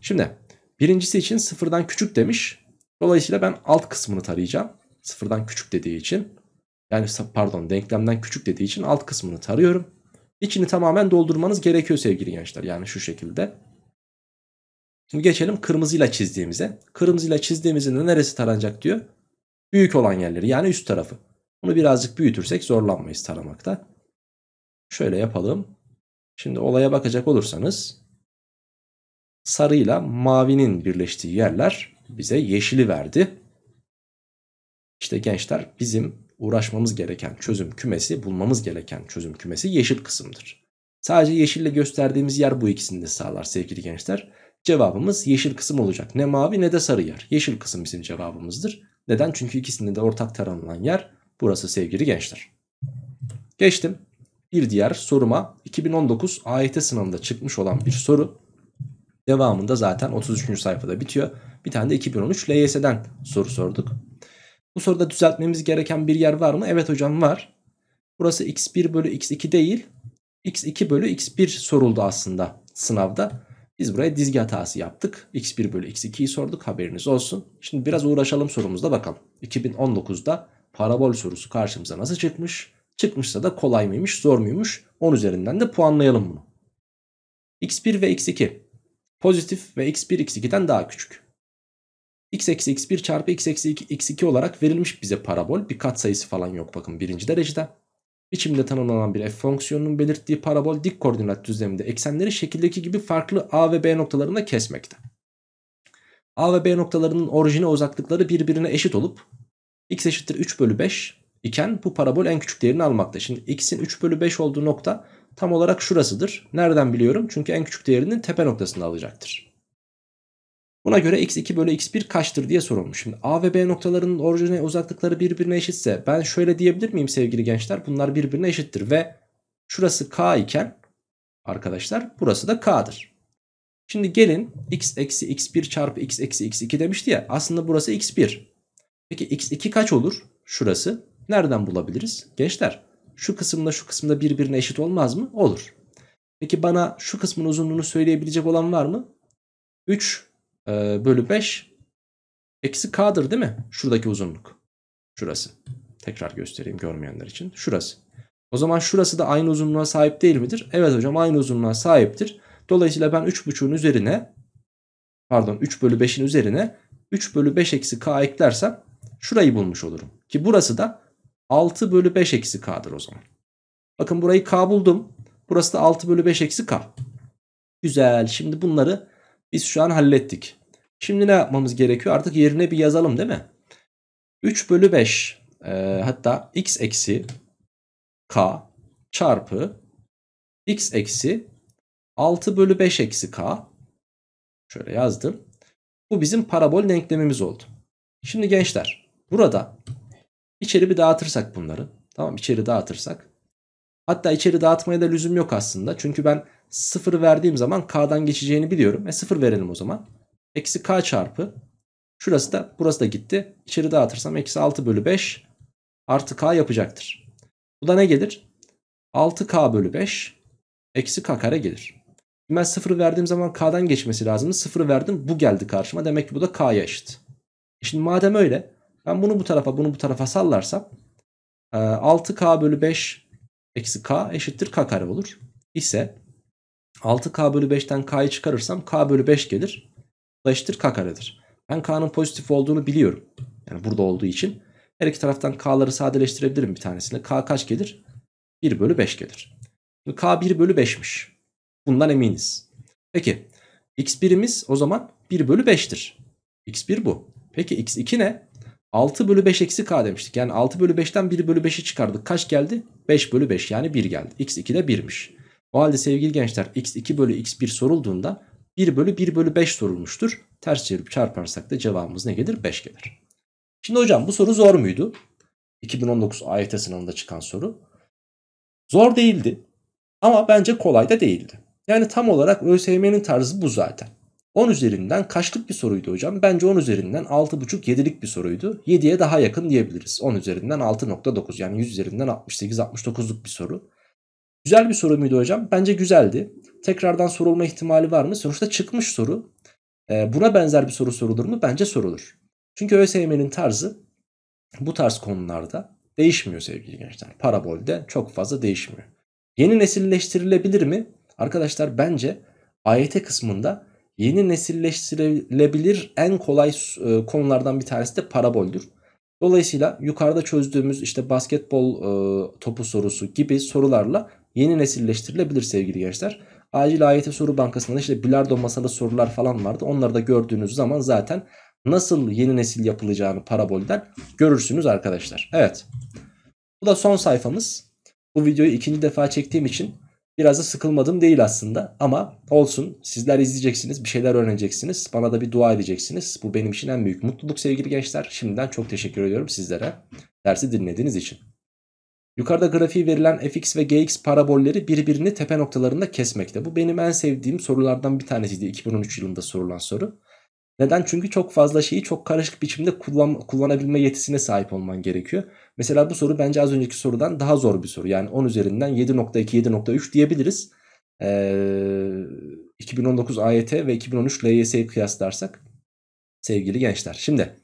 Şimdi birincisi için sıfırdan küçük demiş. Dolayısıyla ben alt kısmını tarayacağım. Sıfırdan küçük dediği için. Yani pardon denklemden küçük dediği için alt kısmını tarıyorum. İçini tamamen doldurmanız gerekiyor sevgili gençler. Yani şu şekilde. Şimdi geçelim kırmızıyla çizdiğimize. Kırmızıyla çizdiğimizin de neresi taranacak diyor. Büyük olan yerleri yani üst tarafı. Bunu birazcık büyütürsek zorlanmayız taramakta. Şöyle yapalım. Şimdi olaya bakacak olursanız sarıyla mavinin birleştiği yerler bize yeşili verdi. İşte gençler bizim uğraşmamız gereken çözüm kümesi, bulmamız gereken çözüm kümesi yeşil kısımdır. Sadece yeşille gösterdiğimiz yer bu ikisini de sağlar sevgili gençler. Cevabımız yeşil kısım olacak. Ne mavi ne de sarı yer. Yeşil kısım bizim cevabımızdır. Neden? Çünkü ikisinde de ortak taranılan yer burası sevgili gençler. Geçtim. Bir diğer soruma 2019 AYT sınavında çıkmış olan bir soru. Devamında zaten 33. sayfada bitiyor. Bir tane de 2013 LYS'den soru sorduk. Bu soruda düzeltmemiz gereken bir yer var mı? Evet hocam var. Burası x1 bölü x2 değil. x2 bölü x1 soruldu aslında sınavda. Biz buraya dizgi hatası yaptık. x1 bölü x2'yi sorduk haberiniz olsun. Şimdi biraz uğraşalım sorumuzda bakalım. 2019'da parabol sorusu karşımıza nasıl çıkmış? Çıkmışsa da kolay mıymış zor muymuş 10 üzerinden de puanlayalım bunu. x1 ve x2 pozitif ve x1 x2'den daha küçük. x eksi x1 çarpı x eksi x2 olarak verilmiş bize parabol bir kat sayısı falan yok bakın birinci derecede. Biçimde tanımlanan bir f fonksiyonunun belirttiği parabol dik koordinat düzleminde eksenleri şekildeki gibi farklı a ve b noktalarında kesmekte. A ve B noktalarının orijine uzaklıkları birbirine eşit olup x eşittir 3 bölü 5 iken bu parabol en küçük değerini almakta. Şimdi x'in 3 bölü 5 olduğu nokta tam olarak şurasıdır. Nereden biliyorum? Çünkü en küçük değerinin tepe noktasını alacaktır. Buna göre x2 bölü x1 kaçtır diye sorulmuş. Şimdi a ve b noktalarının orijine uzaklıkları birbirine eşitse ben şöyle diyebilir miyim sevgili gençler? Bunlar birbirine eşittir ve şurası k iken arkadaşlar burası da k'dır. Şimdi gelin x eksi x1 çarpı x eksi x2 demişti ya aslında burası x1. Peki x2 kaç olur? Şurası Nereden bulabiliriz? Gençler şu kısımda, şu kısımda birbirine eşit olmaz mı? Olur. Peki bana şu kısmın uzunluğunu söyleyebilecek olan var mı? 3 e, bölü 5 eksi k'dır değil mi? Şuradaki uzunluk. Şurası. Tekrar göstereyim görmeyenler için. Şurası. O zaman şurası da aynı uzunluğa sahip değil midir? Evet hocam aynı uzunluğa sahiptir. Dolayısıyla ben 3.5'un üzerine pardon 3 bölü 5'in üzerine 3 bölü 5 eksi k eklersem şurayı bulmuş olurum. Ki burası da 6 bölü 5 eksi k'dır o zaman. Bakın burayı k buldum. Burası da 6 bölü 5 eksi k. Güzel. Şimdi bunları biz şu an hallettik. Şimdi ne yapmamız gerekiyor? Artık yerine bir yazalım değil mi? 3 bölü 5 e, hatta x eksi k çarpı x eksi 6 bölü 5 eksi k şöyle yazdım. Bu bizim parabol denklemimiz oldu. Şimdi gençler burada İçeri bir dağıtırsak bunları. Tamam içeri dağıtırsak. Hatta içeri dağıtmaya da lüzum yok aslında. Çünkü ben 0 verdiğim zaman k'dan geçeceğini biliyorum. E 0 verelim o zaman. Eksi k çarpı. Şurası da burası da gitti. İçeri dağıtırsam eksi 6 bölü 5 artı k yapacaktır. Bu da ne gelir? 6k bölü 5 eksi k kare gelir. Ben 0 verdiğim zaman k'dan geçmesi lazım. 0 verdim bu geldi karşıma. Demek ki bu da k'ya eşit. E, şimdi madem öyle ben bunu bu tarafa bunu bu tarafa sallarsam 6k e, bölü 5 eksi k eşittir k kare olur. İse 6k bölü 5'ten k'yı çıkarırsam k bölü 5 gelir. eşittir k karedir. Ben k'nın pozitif olduğunu biliyorum. Yani burada olduğu için. Her iki taraftan k'ları sadeleştirebilirim bir tanesine. k kaç gelir? 1 bölü 5 gelir. Şimdi k 1 bölü 5'miş. Bundan eminiz. Peki x1'imiz o zaman 1 bölü 5'tir. x1 bu. Peki x2 ne? 6 bölü 5 eksi k demiştik. Yani 6 bölü 5'ten 1 bölü 5'i çıkardık. Kaç geldi? 5 bölü 5 yani 1 geldi. x2 de 1'miş. O halde sevgili gençler x2 bölü x1 sorulduğunda 1 bölü 1 bölü 5 sorulmuştur. Ters çevirip çarparsak da cevabımız ne gelir? 5 gelir. Şimdi hocam bu soru zor muydu? 2019 AYT sınavında çıkan soru. Zor değildi ama bence kolay da değildi. Yani tam olarak ÖSYM'nin tarzı bu zaten. 10 üzerinden kaçlık bir soruydu hocam? Bence 10 üzerinden 6,5-7'lik bir soruydu. 7'ye daha yakın diyebiliriz. 10 üzerinden 6.9 yani 100 üzerinden 68-69'luk bir soru. Güzel bir soru muydu hocam? Bence güzeldi. Tekrardan sorulma ihtimali var mı? Sonuçta çıkmış soru. Ee, buna benzer bir soru sorulur mu? Bence sorulur. Çünkü ÖSYM'nin tarzı bu tarz konularda değişmiyor sevgili gençler. Parabolde çok fazla değişmiyor. Yeni nesilleştirilebilir mi? Arkadaşlar bence AYT kısmında yeni nesilleştirilebilir en kolay e, konulardan bir tanesi de paraboldür. Dolayısıyla yukarıda çözdüğümüz işte basketbol e, topu sorusu gibi sorularla yeni nesilleştirilebilir sevgili gençler. Acil AYT soru bankasında işte bilardo masalı sorular falan vardı. Onları da gördüğünüz zaman zaten nasıl yeni nesil yapılacağını parabolden görürsünüz arkadaşlar. Evet bu da son sayfamız. Bu videoyu ikinci defa çektiğim için Biraz da sıkılmadım değil aslında ama olsun sizler izleyeceksiniz bir şeyler öğreneceksiniz bana da bir dua edeceksiniz. Bu benim için en büyük mutluluk sevgili gençler. Şimdiden çok teşekkür ediyorum sizlere dersi dinlediğiniz için. Yukarıda grafiği verilen fx ve gx parabolleri birbirini tepe noktalarında kesmekte. Bu benim en sevdiğim sorulardan bir tanesiydi 2013 yılında sorulan soru. Neden? Çünkü çok fazla şeyi çok karışık biçimde kullan, kullanabilme yetisine sahip olman gerekiyor. Mesela bu soru bence az önceki sorudan daha zor bir soru. Yani 10 üzerinden 7.2, 7.3 diyebiliriz. Ee, 2019 AYT ve 2013 LYS'yi kıyaslarsak sevgili gençler. Şimdi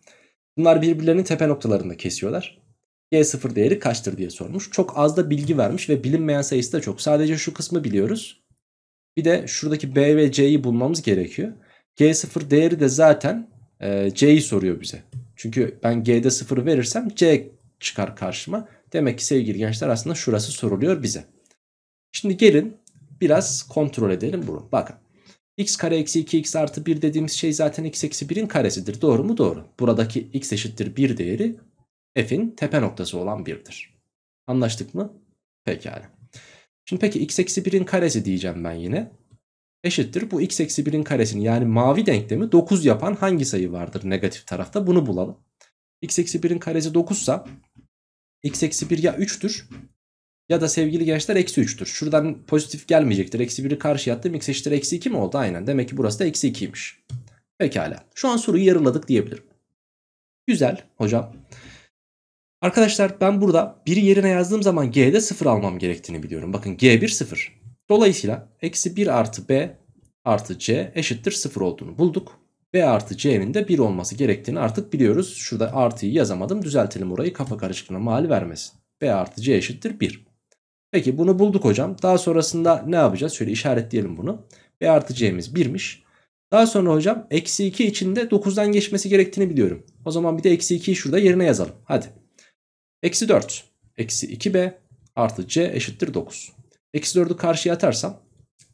bunlar birbirlerinin tepe noktalarında kesiyorlar. G0 değeri kaçtır diye sormuş. Çok az da bilgi vermiş ve bilinmeyen sayısı da çok. Sadece şu kısmı biliyoruz. Bir de şuradaki B ve C'yi bulmamız gerekiyor. G0 değeri de zaten e, C'yi soruyor bize. Çünkü ben G'de 0 verirsem C çıkar karşıma. Demek ki sevgili gençler aslında şurası soruluyor bize. Şimdi gelin biraz kontrol edelim bunu. Bakın x kare eksi 2x artı 1 dediğimiz şey zaten x eksi 1'in karesidir. Doğru mu? Doğru. Buradaki x eşittir 1 değeri f'in tepe noktası olan 1'dir. Anlaştık mı? Pekala. Şimdi peki x eksi 1'in karesi diyeceğim ben yine eşittir. Bu x eksi 1'in karesini yani mavi denklemi 9 yapan hangi sayı vardır negatif tarafta bunu bulalım. x eksi 1'in karesi 9 sa x eksi 1 ya 3'tür ya da sevgili gençler eksi 3'tür. Şuradan pozitif gelmeyecektir. Eksi 1'i karşıya attım. x eşittir eksi 2 mi oldu? Aynen. Demek ki burası da eksi 2'ymiş. Pekala. Şu an soruyu yarıladık diyebilirim. Güzel hocam. Arkadaşlar ben burada 1 yerine yazdığım zaman G'de 0 almam gerektiğini biliyorum. Bakın G1 0. Dolayısıyla eksi 1 artı b artı c eşittir 0 olduğunu bulduk. b artı c'nin de 1 olması gerektiğini artık biliyoruz. Şurada artıyı yazamadım düzeltelim orayı kafa karışıklığına mal vermesin. b artı c eşittir 1. Peki bunu bulduk hocam. Daha sonrasında ne yapacağız? Şöyle işaretleyelim bunu. b artı c'miz 1'miş. Daha sonra hocam eksi 2 içinde 9'dan geçmesi gerektiğini biliyorum. O zaman bir de eksi 2'yi şurada yerine yazalım. Hadi. Eksi 4. Eksi 2b artı c eşittir 9. Eksi 4'ü karşıya atarsam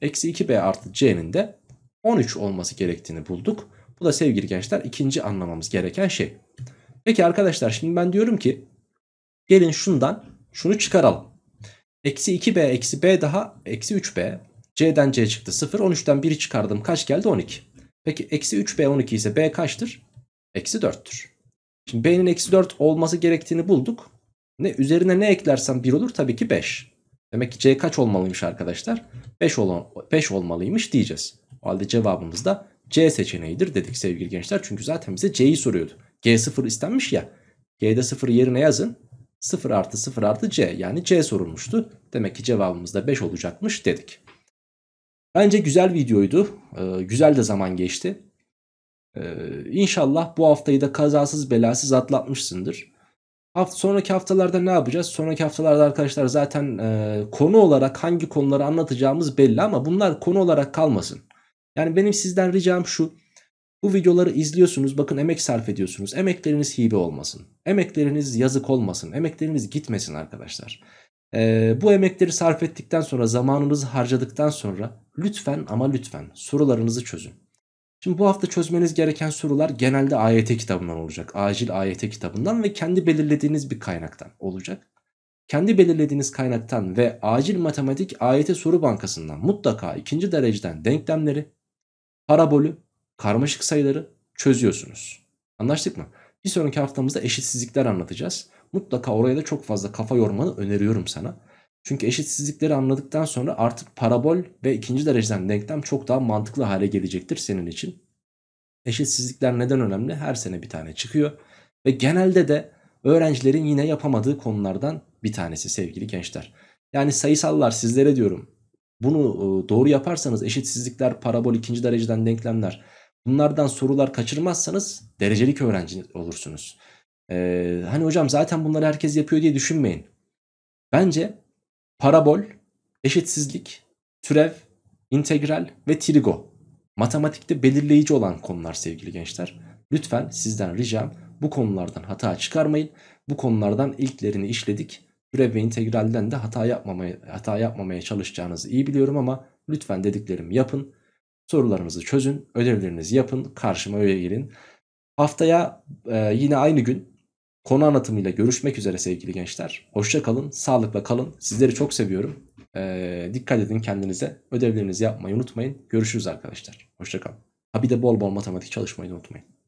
eksi 2b artı c'nin de 13 olması gerektiğini bulduk. Bu da sevgili gençler ikinci anlamamız gereken şey. Peki arkadaşlar şimdi ben diyorum ki gelin şundan şunu çıkaralım. Eksi 2b eksi b daha eksi 3b. C'den c çıktı 0. 13'ten 1'i çıkardım. Kaç geldi? 12. Peki eksi 3b 12 ise b kaçtır? Eksi 4'tür. Şimdi b'nin eksi 4 olması gerektiğini bulduk. Ne Üzerine ne eklersem 1 olur? Tabii ki 5. Demek ki C kaç olmalıymış arkadaşlar? 5, ol 5 olmalıymış diyeceğiz. O halde cevabımız da C seçeneğidir dedik sevgili gençler. Çünkü zaten bize C'yi soruyordu. G0 istenmiş ya. G'de 0 yerine yazın. 0 artı 0 artı C yani C sorulmuştu. Demek ki cevabımız da 5 olacakmış dedik. Bence güzel videoydu. Ee, güzel de zaman geçti. Ee, inşallah bu haftayı da kazasız belasız atlatmışsındır. Haft sonraki haftalarda ne yapacağız? Sonraki haftalarda arkadaşlar zaten e, konu olarak hangi konuları anlatacağımız belli ama bunlar konu olarak kalmasın. Yani benim sizden ricam şu. Bu videoları izliyorsunuz bakın emek sarf ediyorsunuz. Emekleriniz hibe olmasın. Emekleriniz yazık olmasın. Emekleriniz gitmesin arkadaşlar. E, bu emekleri sarf ettikten sonra zamanınızı harcadıktan sonra lütfen ama lütfen sorularınızı çözün. Şimdi bu hafta çözmeniz gereken sorular genelde AYT kitabından olacak. Acil AYT kitabından ve kendi belirlediğiniz bir kaynaktan olacak. Kendi belirlediğiniz kaynaktan ve acil matematik AYT soru bankasından mutlaka ikinci dereceden denklemleri, parabolü, karmaşık sayıları çözüyorsunuz. Anlaştık mı? Bir sonraki haftamızda eşitsizlikler anlatacağız. Mutlaka oraya da çok fazla kafa yormanı öneriyorum sana. Çünkü eşitsizlikleri anladıktan sonra artık parabol ve ikinci dereceden denklem çok daha mantıklı hale gelecektir senin için. Eşitsizlikler neden önemli? Her sene bir tane çıkıyor ve genelde de öğrencilerin yine yapamadığı konulardan bir tanesi sevgili gençler. Yani sayısallar sizlere diyorum. Bunu e, doğru yaparsanız eşitsizlikler, parabol, ikinci dereceden denklemler bunlardan sorular kaçırmazsanız derecelik öğrenci olursunuz. Ee, hani hocam zaten bunları herkes yapıyor diye düşünmeyin. Bence parabol, eşitsizlik, türev, integral ve trigo. Matematikte belirleyici olan konular sevgili gençler. Lütfen sizden ricam bu konulardan hata çıkarmayın. Bu konulardan ilklerini işledik. Türev ve integralden de hata yapmamaya, hata yapmamaya çalışacağınızı iyi biliyorum ama lütfen dediklerimi yapın. Sorularınızı çözün, ödevlerinizi yapın, karşıma öyle gelin. Haftaya e, yine aynı gün konu anlatımıyla görüşmek üzere sevgili gençler. Hoşçakalın, kalın, sağlıkla kalın. Sizleri çok seviyorum. Ee, dikkat edin kendinize. Ödevlerinizi yapmayı unutmayın. Görüşürüz arkadaşlar. Hoşçakalın. Ha bir de bol bol matematik çalışmayı unutmayın.